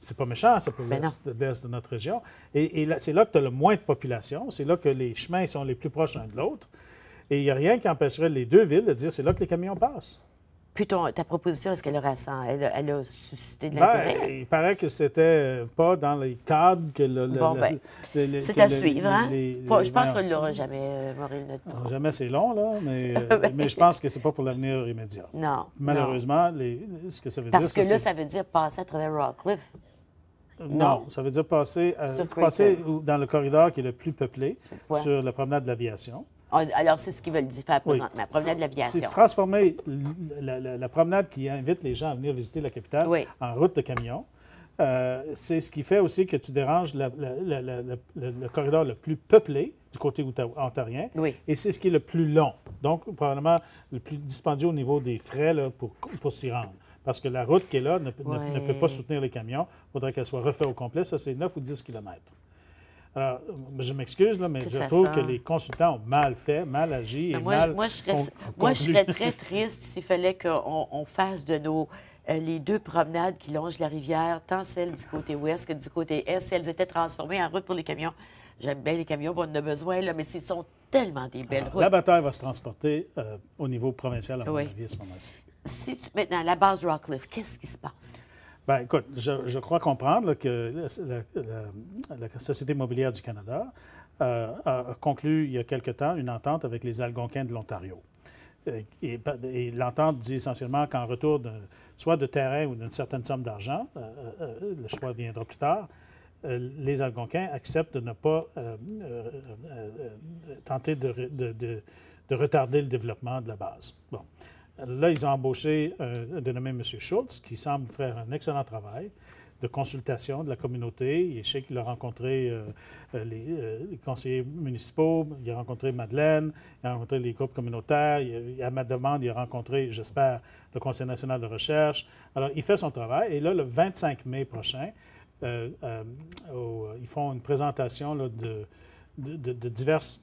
C'est pas méchant, ça, pour ben l'Est de notre région. Et, et c'est là que tu as le moins de population, c'est là que les chemins sont les plus proches l'un de l'autre. Et il n'y a rien qui empêcherait les deux villes de dire c'est là que les camions passent. Puis ta proposition, est-ce qu'elle aura Elle, a suscité de ben, l'intérêt? il paraît que c'était euh, pas dans les cadres que le. bon, ben, c'est à suivre, hein? je pense qu'on ne l'aura jamais, euh, Maureen, ah, Jamais, c'est long, là, euh, mais, je pense que c'est pas pour l'avenir immédiat. Non. Malheureusement, ce que ça veut dire. Parce que là, ça veut dire passer à travers Rockcliffe. Non, ça veut dire passer, passer dans le corridor qui est le plus peuplé, sur la promenade de l'aviation. Ah, alors, c'est ce qu'ils veulent dire faire présentement, la promenade de l'aviation. transformer la, promenade qui invite les gens à venir visiter la capitale en route de camion. Euh, c'est ce qui fait aussi que tu déranges le corridor le plus peuplé du côté ontarien. Et c'est ce qui est le plus long. Donc, probablement le plus dispendieux au niveau des frais pour, pour s'y rendre. Parce que la route qui est là ne, ne peut pas soutenir les camions. Il faudrait qu'elle soit refaite au complet. Ça, c'est 9 ou 10 kilomètres. Alors, je m'excuse, mais je trouve que les consultants ont mal fait, mal agi ben, et moi, mal moi, je serais, très triste s'il fallait qu'on fasse de nos... Euh, les deux promenades qui longent la rivière, tant celles du côté ouest que du côté est, si elles étaient transformées en route pour les camions. J'aime bien les camions, on en a besoin, mais ce sont tellement des belles ah, routes. La bataille va se transporter euh, au niveau provincial, à mon à ce moment-ci. Si tu, maintenant, à la base de Rockcliffe, qu'est-ce qui se passe? Bien, écoute, je, crois comprendre que la, Société immobilière du Canada euh, a conclu il y a quelque temps une entente avec les Algonquins de l'Ontario. Euh, ben, et, l'entente dit essentiellement qu'en retour de, soit de terrain ou d'une certaine somme d'argent, euh, le choix viendra plus tard, les Algonquins acceptent de ne pas tenter de, de, retarder le développement de la base. Bon. Là, ils ont embauché euh, un dénommé M. Schultz, qui semble faire un excellent travail de consultation de la communauté. Je sais qu'il a rencontré euh, euh, les, conseillers municipaux, il a rencontré Madeleine, il a rencontré les groupes communautaires. Il, à ma demande, il a rencontré, j'espère, le Conseil national de recherche. Alors, il fait son travail. Et là, le 25 mai prochain, ils font une présentation de diverses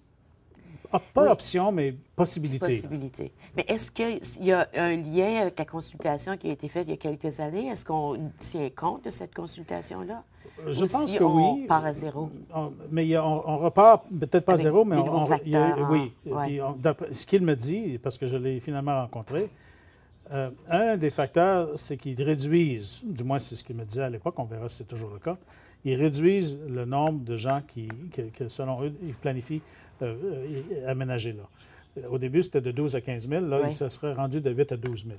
pas option, mais possibilité. Possibilité. Mais est-ce qu'il y a un lien avec la consultation qui a été faite il y a quelques années? Est-ce qu'on tient compte de cette consultation-là? Euh, je pense si que on part à zéro. Euh, mais on, repart peut-être pas à zéro, mais on, facteurs, oui. Hein. ce qu'il me dit, parce que je l'ai finalement rencontré, euh, un des facteurs, c'est qu'ils réduisent, du moins c'est ce qu'il me disait à l'époque, on verra si c'est toujours le cas, ils réduisent le nombre de gens qui, selon eux, ils planifient euh, euh, aménagé là. Euh, au début, c'était de 12 000 à 15 000. Là, ça serait rendu de 8 000 à 12 000.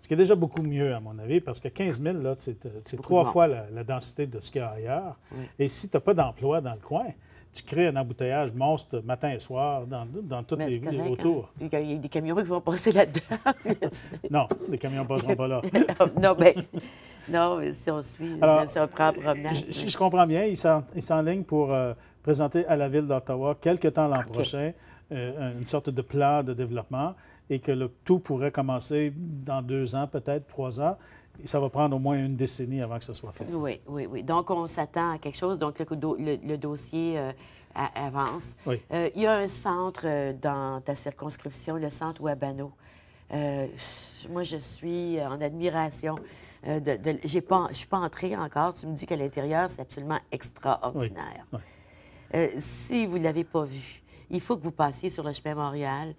Ce qui est déjà beaucoup mieux, à mon avis, parce que 15 000, c'est trois fois la, densité de ce qu'il y a ailleurs. Et si tu n'as pas d'emploi dans le coin, tu crées un embouteillage monstre matin et soir dans, dans toutes les villes autour. Hein. Il y a des camions qui vont passer là-dedans. non, les camions ne passeront pas là. non, mais, non, si on suit, Alors, si on prend euh, promenade. Je, je comprends bien, ils s'enlignent pour euh, présenter à la Ville d'Ottawa, quelque temps l'an prochain, euh, une sorte de plan de développement et que le tout pourrait commencer dans deux ans, peut-être trois ans. Et ça va prendre au moins une décennie avant que ce soit fait. Oui, oui, oui. Donc, on s'attend à quelque chose. Donc, le, dossier euh, avance. Euh, il y a un centre euh, dans ta circonscription, le centre Wabano. moi, je suis en admiration. Je de, j'ai pas, je suis pas entrée encore. Tu me dis qu'à l'intérieur, c'est absolument extraordinaire. si vous ne l'avez pas vu, il faut que vous passiez sur le chemin Montréal,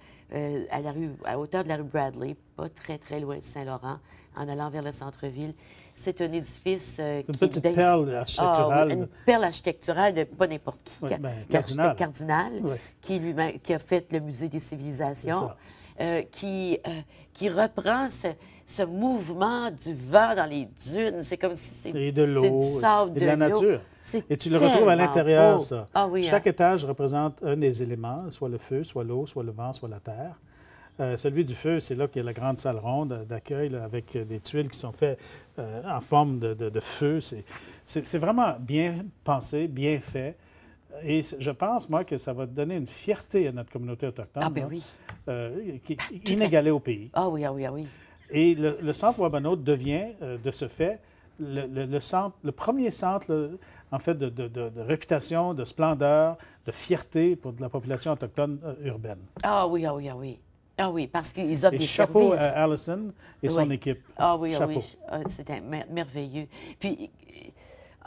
à la rue, à hauteur de la rue Bradley, pas très, très loin de Saint-Laurent en allant vers le centre-ville. C'est un édifice euh, qui... Une perle architecturale. Ah, une perle architecturale de pas n'importe qui. Ben, cardinal. cardinal qui, lui ben, qui a fait le musée des civilisations, euh, qui, euh, qui reprend ce, mouvement du vent dans les dunes. C'est comme si c'est de l'eau, et de, la nature. Et tu le retrouves à l'intérieur, ça. Ah Chaque hein. étage représente un des éléments, soit le feu, soit l'eau, soit le vent, soit la terre. Euh, celui du feu, c'est là qu'il y a la grande salle ronde d'accueil avec euh, des tuiles qui sont faites euh, en forme de, feu. C'est vraiment bien pensé, bien fait. Et je pense, moi, que ça va donner une fierté à notre communauté autochtone. Ah, ben oui. Bah, inégalée au pays. Ah oui, ah oui, ah oui. Et le, centre Wabano devient, de ce fait, le, premier centre, en fait, de, réputation, de splendeur, de fierté pour la population autochtone urbaine. Ah oui, ah oui, ah oui. Ah oui, parce qu'ils ont des chapeaux à Allison et son équipe. Ah oui, oui. c'est ah, merveilleux. Puis,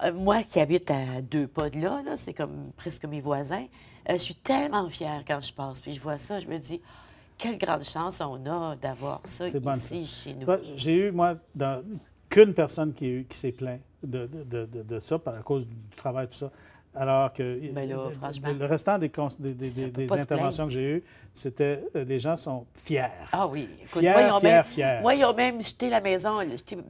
euh, moi qui habite à deux pas de là, c'est comme presque mes voisins, euh, je suis tellement fière quand je passe. Puis je vois ça, je me dis, quelle grande chance on a d'avoir ça ici chez nous. J'ai eu, moi, qu'une personne qui, qui s'est plainte de, ça par, à cause du travail, tout ça. Alors que le restant des, interventions que j'ai eues, c'était euh, les gens sont fiers. Ah oui, Écoute, moi, ils ont même, jeté la maison,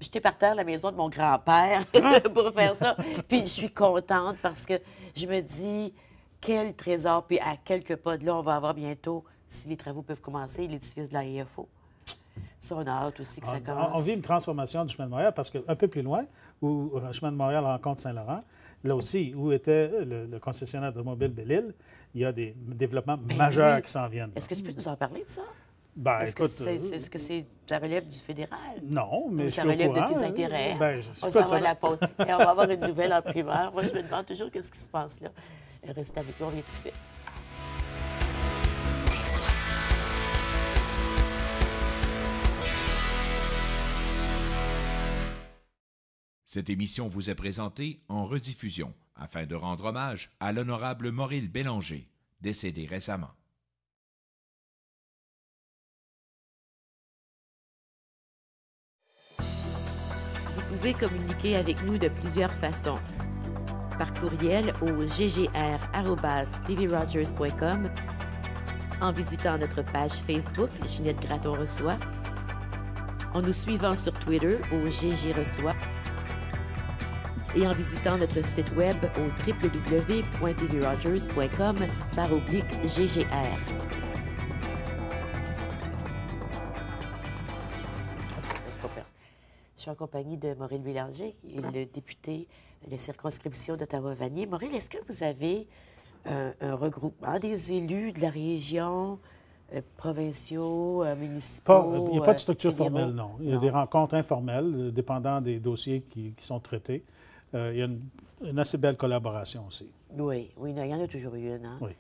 j'étais par terre la maison de mon grand-père ah! pour faire ça. Puis je suis contente parce que je me dis quel trésor. Puis à quelques pas de là, on va avoir bientôt, si les travaux peuvent commencer, l'édifice de la RFO. Ça, on a hâte aussi que ah, ça commence. On, vit une transformation du chemin de Montréal parce qu'un peu plus loin, où le euh, chemin de Montréal rencontre Saint-Laurent, là aussi, où était le, concessionnaire automobile de l'île, il y a des développements ben majeurs qui s'en viennent. Est-ce que tu peux nous en parler de ça? Ben, Est-ce que c'est ça euh, relève du fédéral? Non, mais, c'est ça je relève de tes hein. intérêts. Ben, je suis on s'en va la on va avoir une nouvelle en primaire. Moi, je me demande toujours qu'est-ce qui se passe là. Restez avec nous, on vient tout de suite. Cette émission vous est présentée en rediffusion afin de rendre hommage à l'honorable Maurice Bélanger, décédé récemment. Vous pouvez communiquer avec nous de plusieurs façons. Par courriel au ggr.tvrogers.com, en visitant notre page Facebook Ginette Graton Reçoit, en nous suivant sur Twitter au GG et en visitant notre site web au www.tvrogers.com par oblique GGR. Je suis en compagnie de Maureen Bélanger, le député de la circonscription d'Ottawa-Vanier. Maureen, est-ce que vous avez un, regroupement des élus de la région euh, provinciaux, euh, municipaux? il n'y a pas de euh, structure formelle, non. Il y a des rencontres informelles, dépendant des dossiers qui sont traités. Euh, il y a une, assez belle collaboration aussi. Oui, oui, il y en a toujours eu une. Hein. Oui.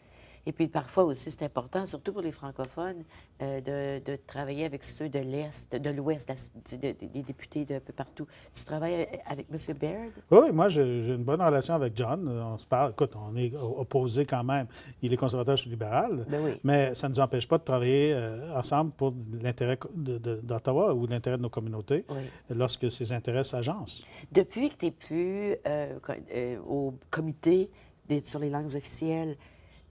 Et puis parfois aussi, c'est important, surtout pour les francophones, euh, de, travailler avec ceux de l'Est, de l'Ouest, des députés de, députés d'un peu partout. Tu travailles avec M. Baird? Oui, moi, j'ai une bonne relation avec John. Euh, on se parle. Écoute, on est opposés quand même. Il est conservateur, je suis libéral. Ben Mais ça ne nous empêche pas de travailler euh, ensemble pour l'intérêt d'Ottawa ou l'intérêt de nos communautés lorsque ces intérêts s'agencent. Depuis que tu es plus au comité sur les langues officielles,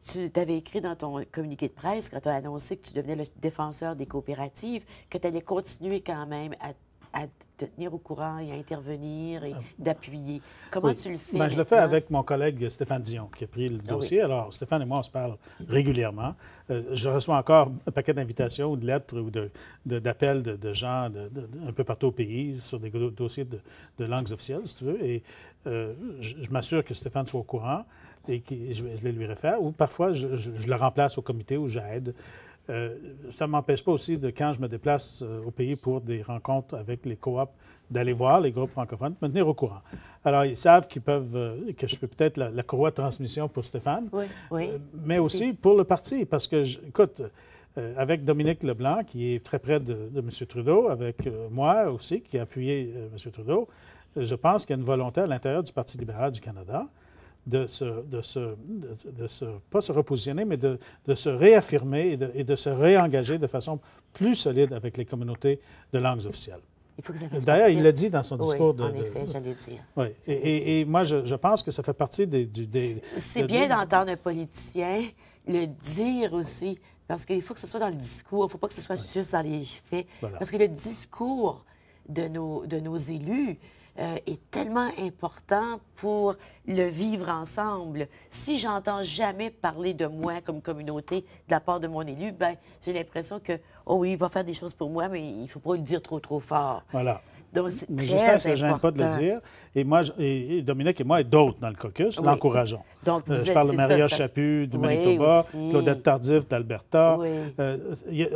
tu t'avais écrit dans ton communiqué de presse, quand tu as annoncé que tu devenais le défenseur des coopératives, que tu allais continuer quand même à te tenir au courant et à intervenir et ah. d'appuyer. Comment tu le fais? Bien, je le fais avec mon collègue Stéphane Dion, qui a pris le ah dossier. Alors, Stéphane et moi, on se parle régulièrement. Euh, je reçois encore un paquet d'invitations ou de lettres ou d'appels de, gens un peu partout au pays sur des dossiers de, langues officielles, si tu veux. Et euh, je m'assure que Stéphane soit au courant et je, je, les lui réfère, ou parfois je, le remplace au comité où j'aide. Euh, ça ne m'empêche pas aussi de, quand je me déplace euh, au pays pour des rencontres avec les coops, d'aller voir les groupes francophones, de me tenir au courant. Alors, ils savent qu'ils peuvent, euh, que je peux peut-être la, courroie de transmission pour Stéphane, oui, mais aussi pour le parti, parce que, écoute, avec Dominique Leblanc, qui est très près de, de M. Trudeau, avec moi aussi, qui a appuyé M. Trudeau, je pense qu'il y a une volonté à l'intérieur du Parti libéral du Canada de se, de pas se repositionner, mais de, se réaffirmer et de, se réengager de façon plus solide avec les communautés de langues officielles. D'ailleurs, il l'a dit dans son discours. Oui, de, en effet, j'allais dire. Oui. Et, moi, je, pense que ça fait partie des... C'est bien d'entendre un politicien le dire aussi, parce qu'il faut que ce soit dans le discours, il ne faut pas que ce soit juste dans les faits. Parce que le discours de nos, de nos élus, euh, est tellement important pour le vivre ensemble. Si j'entends jamais parler de moi comme communauté de la part de mon élu, ben j'ai l'impression que oh oui, il va faire des choses pour moi, mais il faut pas le dire trop trop fort. Voilà. Donc, c'est Mais que ça ne pas de le dire. Et moi, et Dominique et moi, et d'autres dans le caucus, l'encourageons. Donc, vous euh, je parle de Maria Chaput du Manitoba, Claudette Tardif d'Alberta. Euh,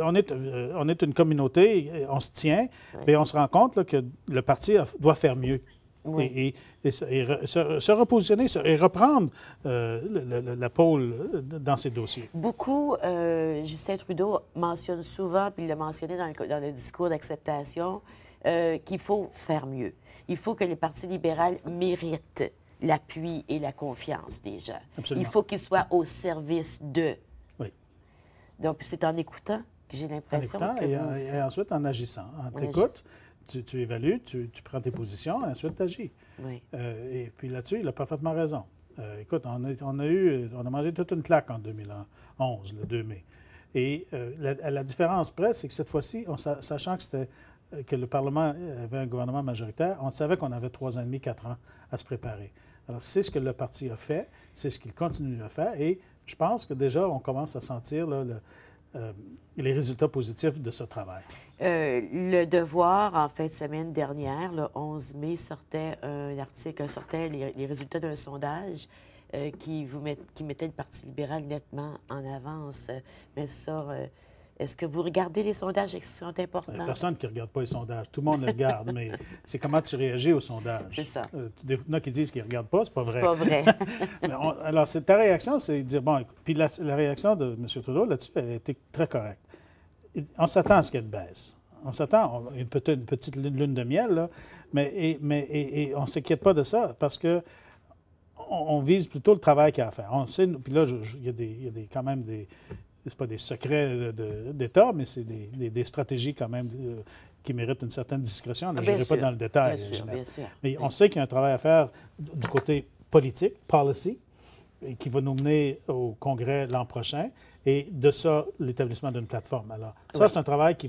on, est, euh, on est une communauté, on se tient, mais on se rend compte que le parti doit faire mieux. Et, se, repositionner et reprendre la pôle dans ces dossiers. Beaucoup, Justin Trudeau mentionne souvent, puis il l'a mentionné dans le, dans le discours d'acceptation, euh, qu'il faut faire mieux. Il faut que les partis libéraux méritent l'appui et la confiance des gens. Il faut qu'ils soient au service d'eux. Oui. Donc, c'est en écoutant que j'ai l'impression que... Et, et, ensuite, en agissant. En t'écoutant, tu, évalues, tu, prends tes positions, et ensuite, tu agis. Oui. Euh, et puis là-dessus, il a parfaitement raison. Euh, écoute, on a, eu... On a mangé toute une claque en 2011, le 2 mai. Et la, la, différence près, c'est que cette fois-ci, sachant que c'était euh, que le Parlement avait un gouvernement majoritaire, on savait qu'on avait trois ans et demi, quatre ans à se préparer. Alors, c'est ce que le parti a fait, c'est ce qu'il continue de faire, et je pense que déjà, on commence à sentir le, euh, les résultats positifs de ce travail. Euh, le Devoir, en fin de semaine dernière, le 11 mai, sortait un article, sortait les, résultats d'un sondage qui, vous met, qui mettait le Parti libéral nettement en avance. Mais ça, est-ce que vous regardez les sondages et que sont importants? Il n'y a personne qui ne regarde pas les sondages. Tout le monde les regarde, mais c'est comment tu réagis aux sondages. C'est ça. Euh, il y en a qui disent qu'ils ne regardent pas, c'est pas vrai. C'est pas vrai. alors, ta réaction, c'est de dire, bon, puis la, réaction de M. Trudeau là-dessus, elle a été très correcte. On s'attend à ce qu'il y ait une baisse. On s'attend, peut une petite lune de miel, là, mais, on ne s'inquiète pas de ça parce que on, vise plutôt le travail qu'il y a à faire. On sait, puis là, il y a, quand même des, c'est pas des secrets d'État, mais c'est des, stratégies quand même euh, qui méritent une certaine discrétion. Ah, Je ne n'irai pas dans le détail. Mais on sait qu'il y a un travail à faire du côté politique, policy, qui va nous mener au Congrès l'an prochain, et de ça, l'établissement d'une plateforme. Alors, ça, c'est un travail qui,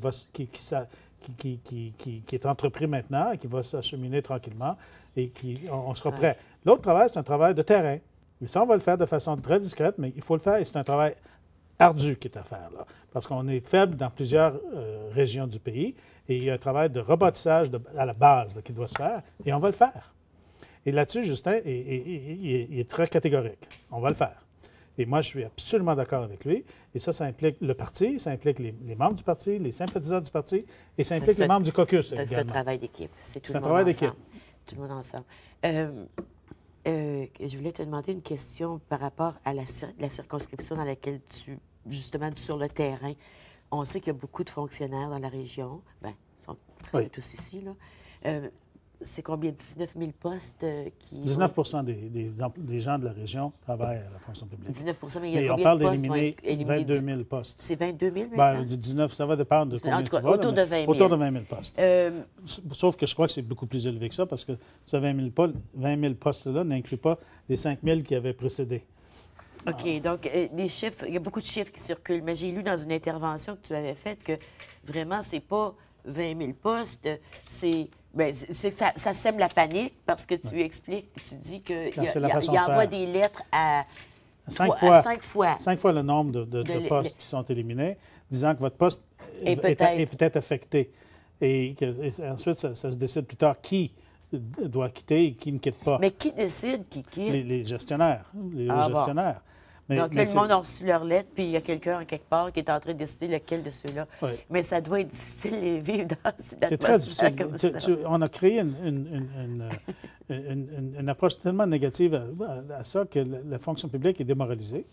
est entrepris maintenant qui va s'acheminer tranquillement et on, on sera prêt. L'autre travail, c'est un travail de terrain. Mais ça, on va le faire de façon très discrète, mais il faut le faire et c'est un travail ardu qui est à faire, là, parce qu'on est faible dans plusieurs euh, régions du pays et il y a un travail de rebâtissage à la base qui doit se faire et on va le faire. Et là-dessus, Justin il est, très catégorique. On va le faire. Et moi, je suis absolument d'accord avec lui. Et ça, ça implique le parti, ça implique les, membres du parti, les sympathisants du parti, et ça implique les membres du caucus. C'est un travail d'équipe. C'est un travail d'équipe. Tout le monde ensemble. Euh, euh, je voulais te demander une question par rapport à la, la circonscription dans laquelle tu, justement, sur le terrain. On sait qu'il y a beaucoup de fonctionnaires dans la région. Bien, ils sont tous ici, là. Euh, c'est combien? 19 000 postes euh, qui. 19 des, des, gens de la région travaillent à la fonction publique. 19 mais il y a combien on parle d'éliminer 22 000 postes. C'est 22 000 ben, maintenant? Ben, 19, ça va dépendre de combien en tout cas, autour, de 20 000. autour de 20 000 postes. Euh, sauf que je crois que c'est beaucoup plus élevé que ça parce que ces 20 000, postes-là n'incluent pas les 5 000 qui avaient précédé. OK. Donc, euh, les chiffres, il y a beaucoup de chiffres qui circulent, mais j'ai lu dans une intervention que tu avais faite que vraiment, ce n'est pas 20 000 postes, c'est Bien, c'est ça, ça, sème la panique parce que tu expliques, tu dis qu'il y envoie des lettres à cinq, fois, cinq, fois, le nombre de, postes qui sont éliminés, disant que votre poste est, peut-être affecté. Et, ensuite, ça, se décide plus tard qui doit quitter et qui ne quitte pas. Mais qui décide qui quitte? Les, gestionnaires. Les ah gestionnaires. Donc là, le monde a reçu leur lettre, puis il y a quelqu'un quelque part qui est en train de décider lequel de ceux-là. Mais ça doit être difficile de vivre dans cette atmosphère très difficile. on a créé euh, une, approche tellement négative à, ça que la, fonction publique est démoralisée.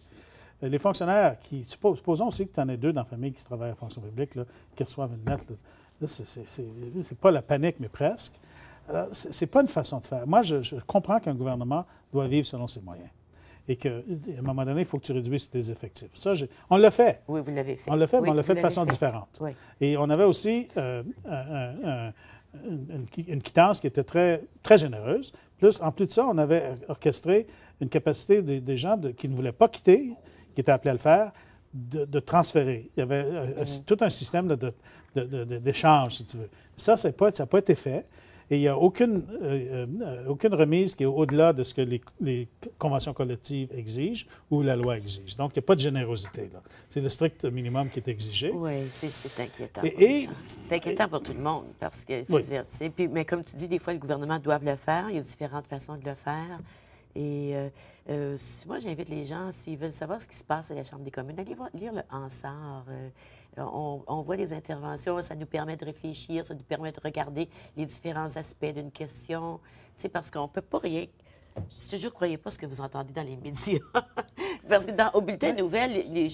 Euh, les fonctionnaires qui, supposons aussi que tu en as deux dans la famille qui travaillent à la fonction publique, qui reçoivent une lettre, là, c'est pas la panique, mais presque. Ce n'est pas une façon de faire. Moi, je comprends qu'un gouvernement doit vivre selon ses moyens et qu'à un moment donné, il faut que tu réduises tes effectifs. Ça, on l'a fait. Oui, vous l'avez fait. On l'a fait, mais on l'a fait de façon différente. Et on avait aussi euh, une, quittance qui était très, très généreuse. Plus, en plus de ça, on avait orchestré une capacité des, gens qui ne voulaient pas quitter, qui étaient appelés à le faire, de, transférer. Il y avait euh, euh, mm. tout un système d'échange, si tu veux. Ça, ça n'a pas été fait. Et il n'y a euh, euh, aucune, remise qui est au-delà de ce que les, conventions collectives exigent ou la loi exige. Donc, il n'y a pas de générosité. Là. C'est le strict minimum qui est exigé. Oui, c'est, inquiétant. Et, C'est inquiétant pour tout le monde. Parce que, puis, mais comme tu dis, des fois, le gouvernement doit le faire. Il y a différentes façons de le faire. Et euh, euh, moi, j'invite les gens, s'ils veulent savoir ce qui se passe à la Chambre des communes, d'aller lire le ANSAR. Euh, on, voit les interventions, ça nous permet de réfléchir, ça nous permet de regarder les différents aspects d'une question. C'est parce qu'on ne peut pas rien. Je vous croyez pas ce que vous entendez dans les médias. parce que dans, au bulletin de nouvelles, les, les,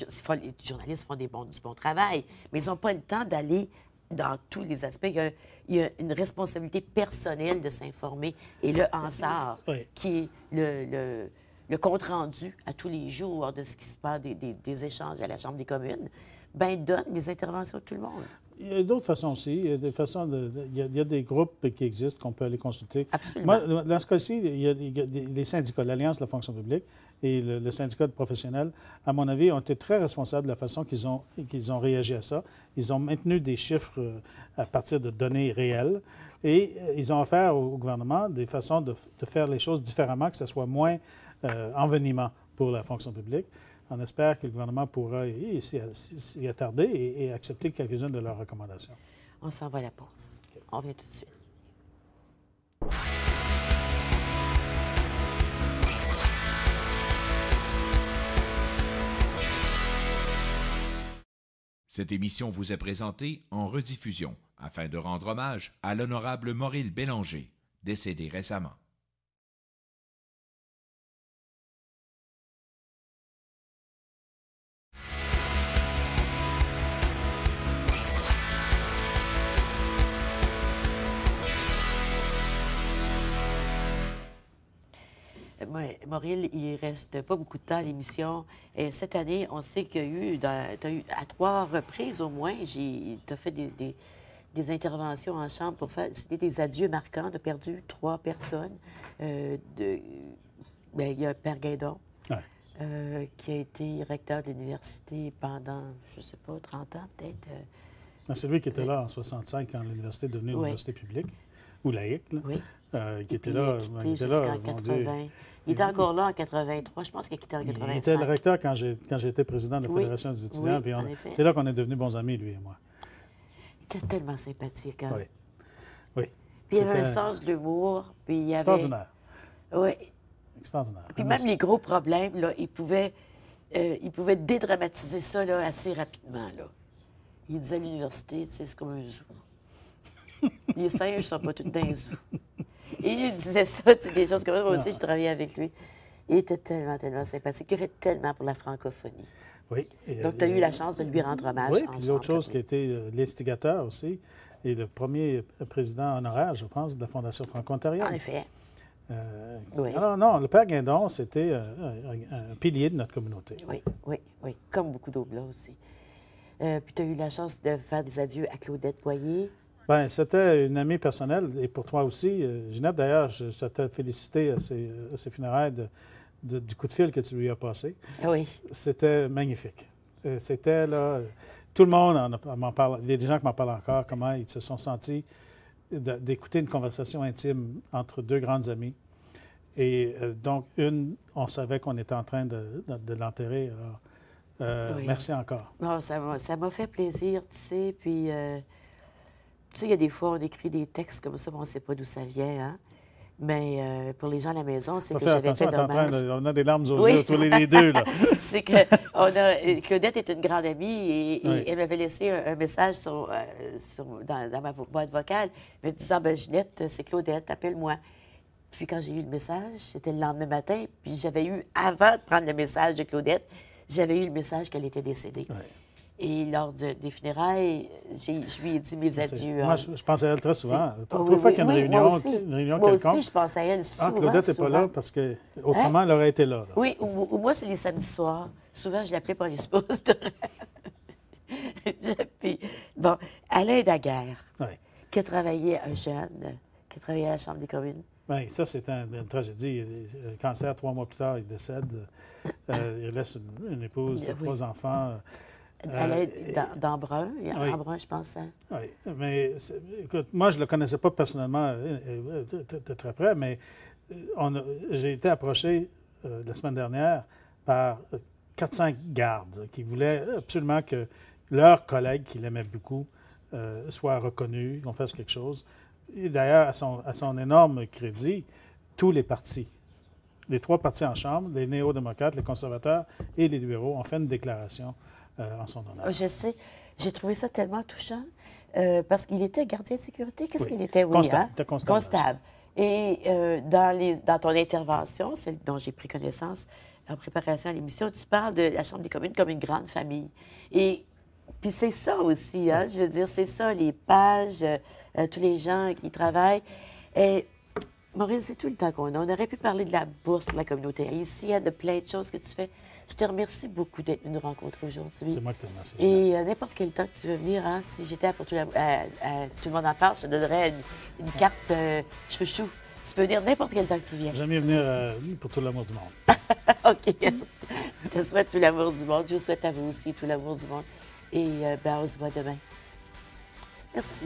journalistes font des du bon travail, mais ils n'ont pas le temps d'aller dans tous les aspects, il y a, une responsabilité personnelle de s'informer. Et le Ansar, qui est le, compte-rendu à tous les jours de ce qui se passe, des, échanges à la Chambre des communes, ben, donne les interventions de tout le monde. Il y a d'autres façons aussi. Il y a des, façons il des groupes qui existent qu'on peut aller consulter. Absolument. Moi, dans ce cas-ci, il, y a, les syndicats, l'Alliance de la fonction publique et le, syndicat de professionnels, à mon avis, ont été très responsables de la façon qu'ils ont, qu'ils ont réagi à ça. Ils ont maintenu des chiffres euh, à partir de données réelles et euh, ils ont offert au gouvernement des façons de, faire les choses différemment, que ce soit moins euh, enveniment envenimant pour la fonction publique. On espère que le gouvernement pourra s'y attarder et, accepter quelques-unes de leurs recommandations. On s'en va à la pause. On revient tout de suite. Cette émission vous est présentée en rediffusion afin de rendre hommage à l'honorable Maurice Bélanger, décédé récemment. Maurice, il reste pas beaucoup de temps à l'émission. Et cette année, on sait qu'il y a eu, à trois reprises au moins, tu as fait des, interventions en chambre pour faire. C'était des adieux marquants. Tu as perdu trois personnes. Euh, ben, il y a Père Guédon, euh, qui a été recteur de l'université pendant, je sais pas, 30 ans peut-être. Euh. C'est lui qui était là en 65 quand l'université est devenue une université publique ou laïque. Oui. qui était là, ben, il était là, 80. Il était mhm. encore là en 83, je pense qu'il était en 85. Il était le recteur quand j'étais président de la Fédération des étudiants. c'est là qu'on est devenus bons amis, lui et moi. Il était tellement sympathique. Hein. Oui. oui. Puis il avait un sens de l'humour. Extraordinaire. Oui. Extraordinaire. Puis même les gros problèmes, là, il pouvait, euh, il pouvait dédramatiser ça là, assez rapidement. Là. Il disait à l'université, c'est comme un zoo. les singes ne sont pas tous d'un zoo il disait ça, des choses comme ça. Moi aussi, je travaillais avec lui. Il était tellement, tellement sympathique. Il a fait tellement pour la francophonie. Oui. Donc, tu as euh, eu la chance de lui rendre hommage. Oui, puis l'autre chose qui était euh, l'instigateur aussi, et le premier euh, président honoraire, je pense, de la Fondation franco-ontarienne. En effet. Euh, oui. non, le père Guindon, c'était un, pilier de notre communauté. Oui, oui, oui, comme beaucoup d'autres là aussi. puis tu as eu la chance de faire des adieux à Claudette Boyer. Bien, c'était une amie personnelle et pour toi aussi. Euh, Ginette, d'ailleurs, je, t'ai félicité à ses, funérailles du coup de fil que tu lui as passé. Oui. C'était magnifique. Euh, c'était là. Euh, tout le monde en, parle. Il y a des gens qui m'en parlent encore, comment ils se sont sentis d'écouter une conversation intime entre deux grandes amies. Et donc, une, on savait qu'on était en train de, l'enterrer. Merci encore. ça m'a fait plaisir, tu sais. Puis. Tu sais, il y a des fois, on écrit des textes comme ça, mais on ne sait pas d'où ça vient. Hein? Mais euh, pour les gens à la maison, c'est que j'avais fait dommage. on a des larmes aux yeux tous les, les deux. c'est que euh, Claudette est une grande amie et, elle m'avait laissé un, message euh, dans, ma boîte vocale me disant ben, Ginette, c'est Claudette, appelle-moi. Puis quand j'ai eu le message, c'était le lendemain matin, puis j'avais eu, avant de prendre le message de Claudette, j'avais eu le message qu'elle était décédée. Et lors des funérailles, je lui ai dit mes adieux. Moi, hein. je, pense à elle très souvent. Pour le fois qu'il y a une, réunion, quelconque… moi Aussi, je pense à elle ah, souvent. Ah, Claudette n'est pas là parce que autrement, elle aurait été là. Oui, ou, moi, c'est les samedis soirs. Souvent, je l'appelais par les Puis, bon, Alain Daguerre, qui a travaillé un jeune, qui a travaillé à la Chambre des communes. Bien, ça, c'est une tragédie. Le euh, cancer, trois mois plus tard, il décède. Euh, il laisse une épouse, trois enfants. Euh, dans, dans, je pense. Hein. Oui, mais écoute, moi, je ne le connaissais pas personnellement euh, euh, de, très près, mais j'ai été approché la semaine dernière par 400 gardes qui voulaient absolument que leur collègue, qu'il aimait beaucoup, soit reconnu, qu'on fasse quelque chose. Et d'ailleurs, à son, à son énorme crédit, tous les partis les trois partis en Chambre, les néo-démocrates, les conservateurs et les libéraux, ont fait une déclaration euh, en son honneur. Je sais. J'ai trouvé ça tellement touchant euh, parce qu'il était gardien de sécurité. Qu'est-ce qu'il était? Hein? constable. constable. Et euh, dans, les, dans ton intervention, celle dont j'ai pris connaissance, en préparation à l'émission, tu parles de la Chambre des communes comme une grande famille. Et puis c'est ça aussi, hein? je veux dire, c'est ça, les pages, tous les gens qui travaillent. Et c'est tout le temps qu'on a. On aurait pu parler de la bourse pour la communauté Ici, haïtienne, de plein de choses que tu fais. Je te remercie beaucoup d'être venu nous rencontrer aujourd'hui. C'est moi qui te remercie. Et euh, n'importe quel temps que tu veux venir, hein, si j'étais pour tout, le monde en parle, je te donnerais une, carte euh, chouchou. Tu peux venir n'importe quel temps que tu viens. Jamais venir euh, pour tout l'amour du monde. OK. je te souhaite tout l'amour du monde. Je vous souhaite à vous aussi tout l'amour du monde. Et ben, on se voit demain. Merci.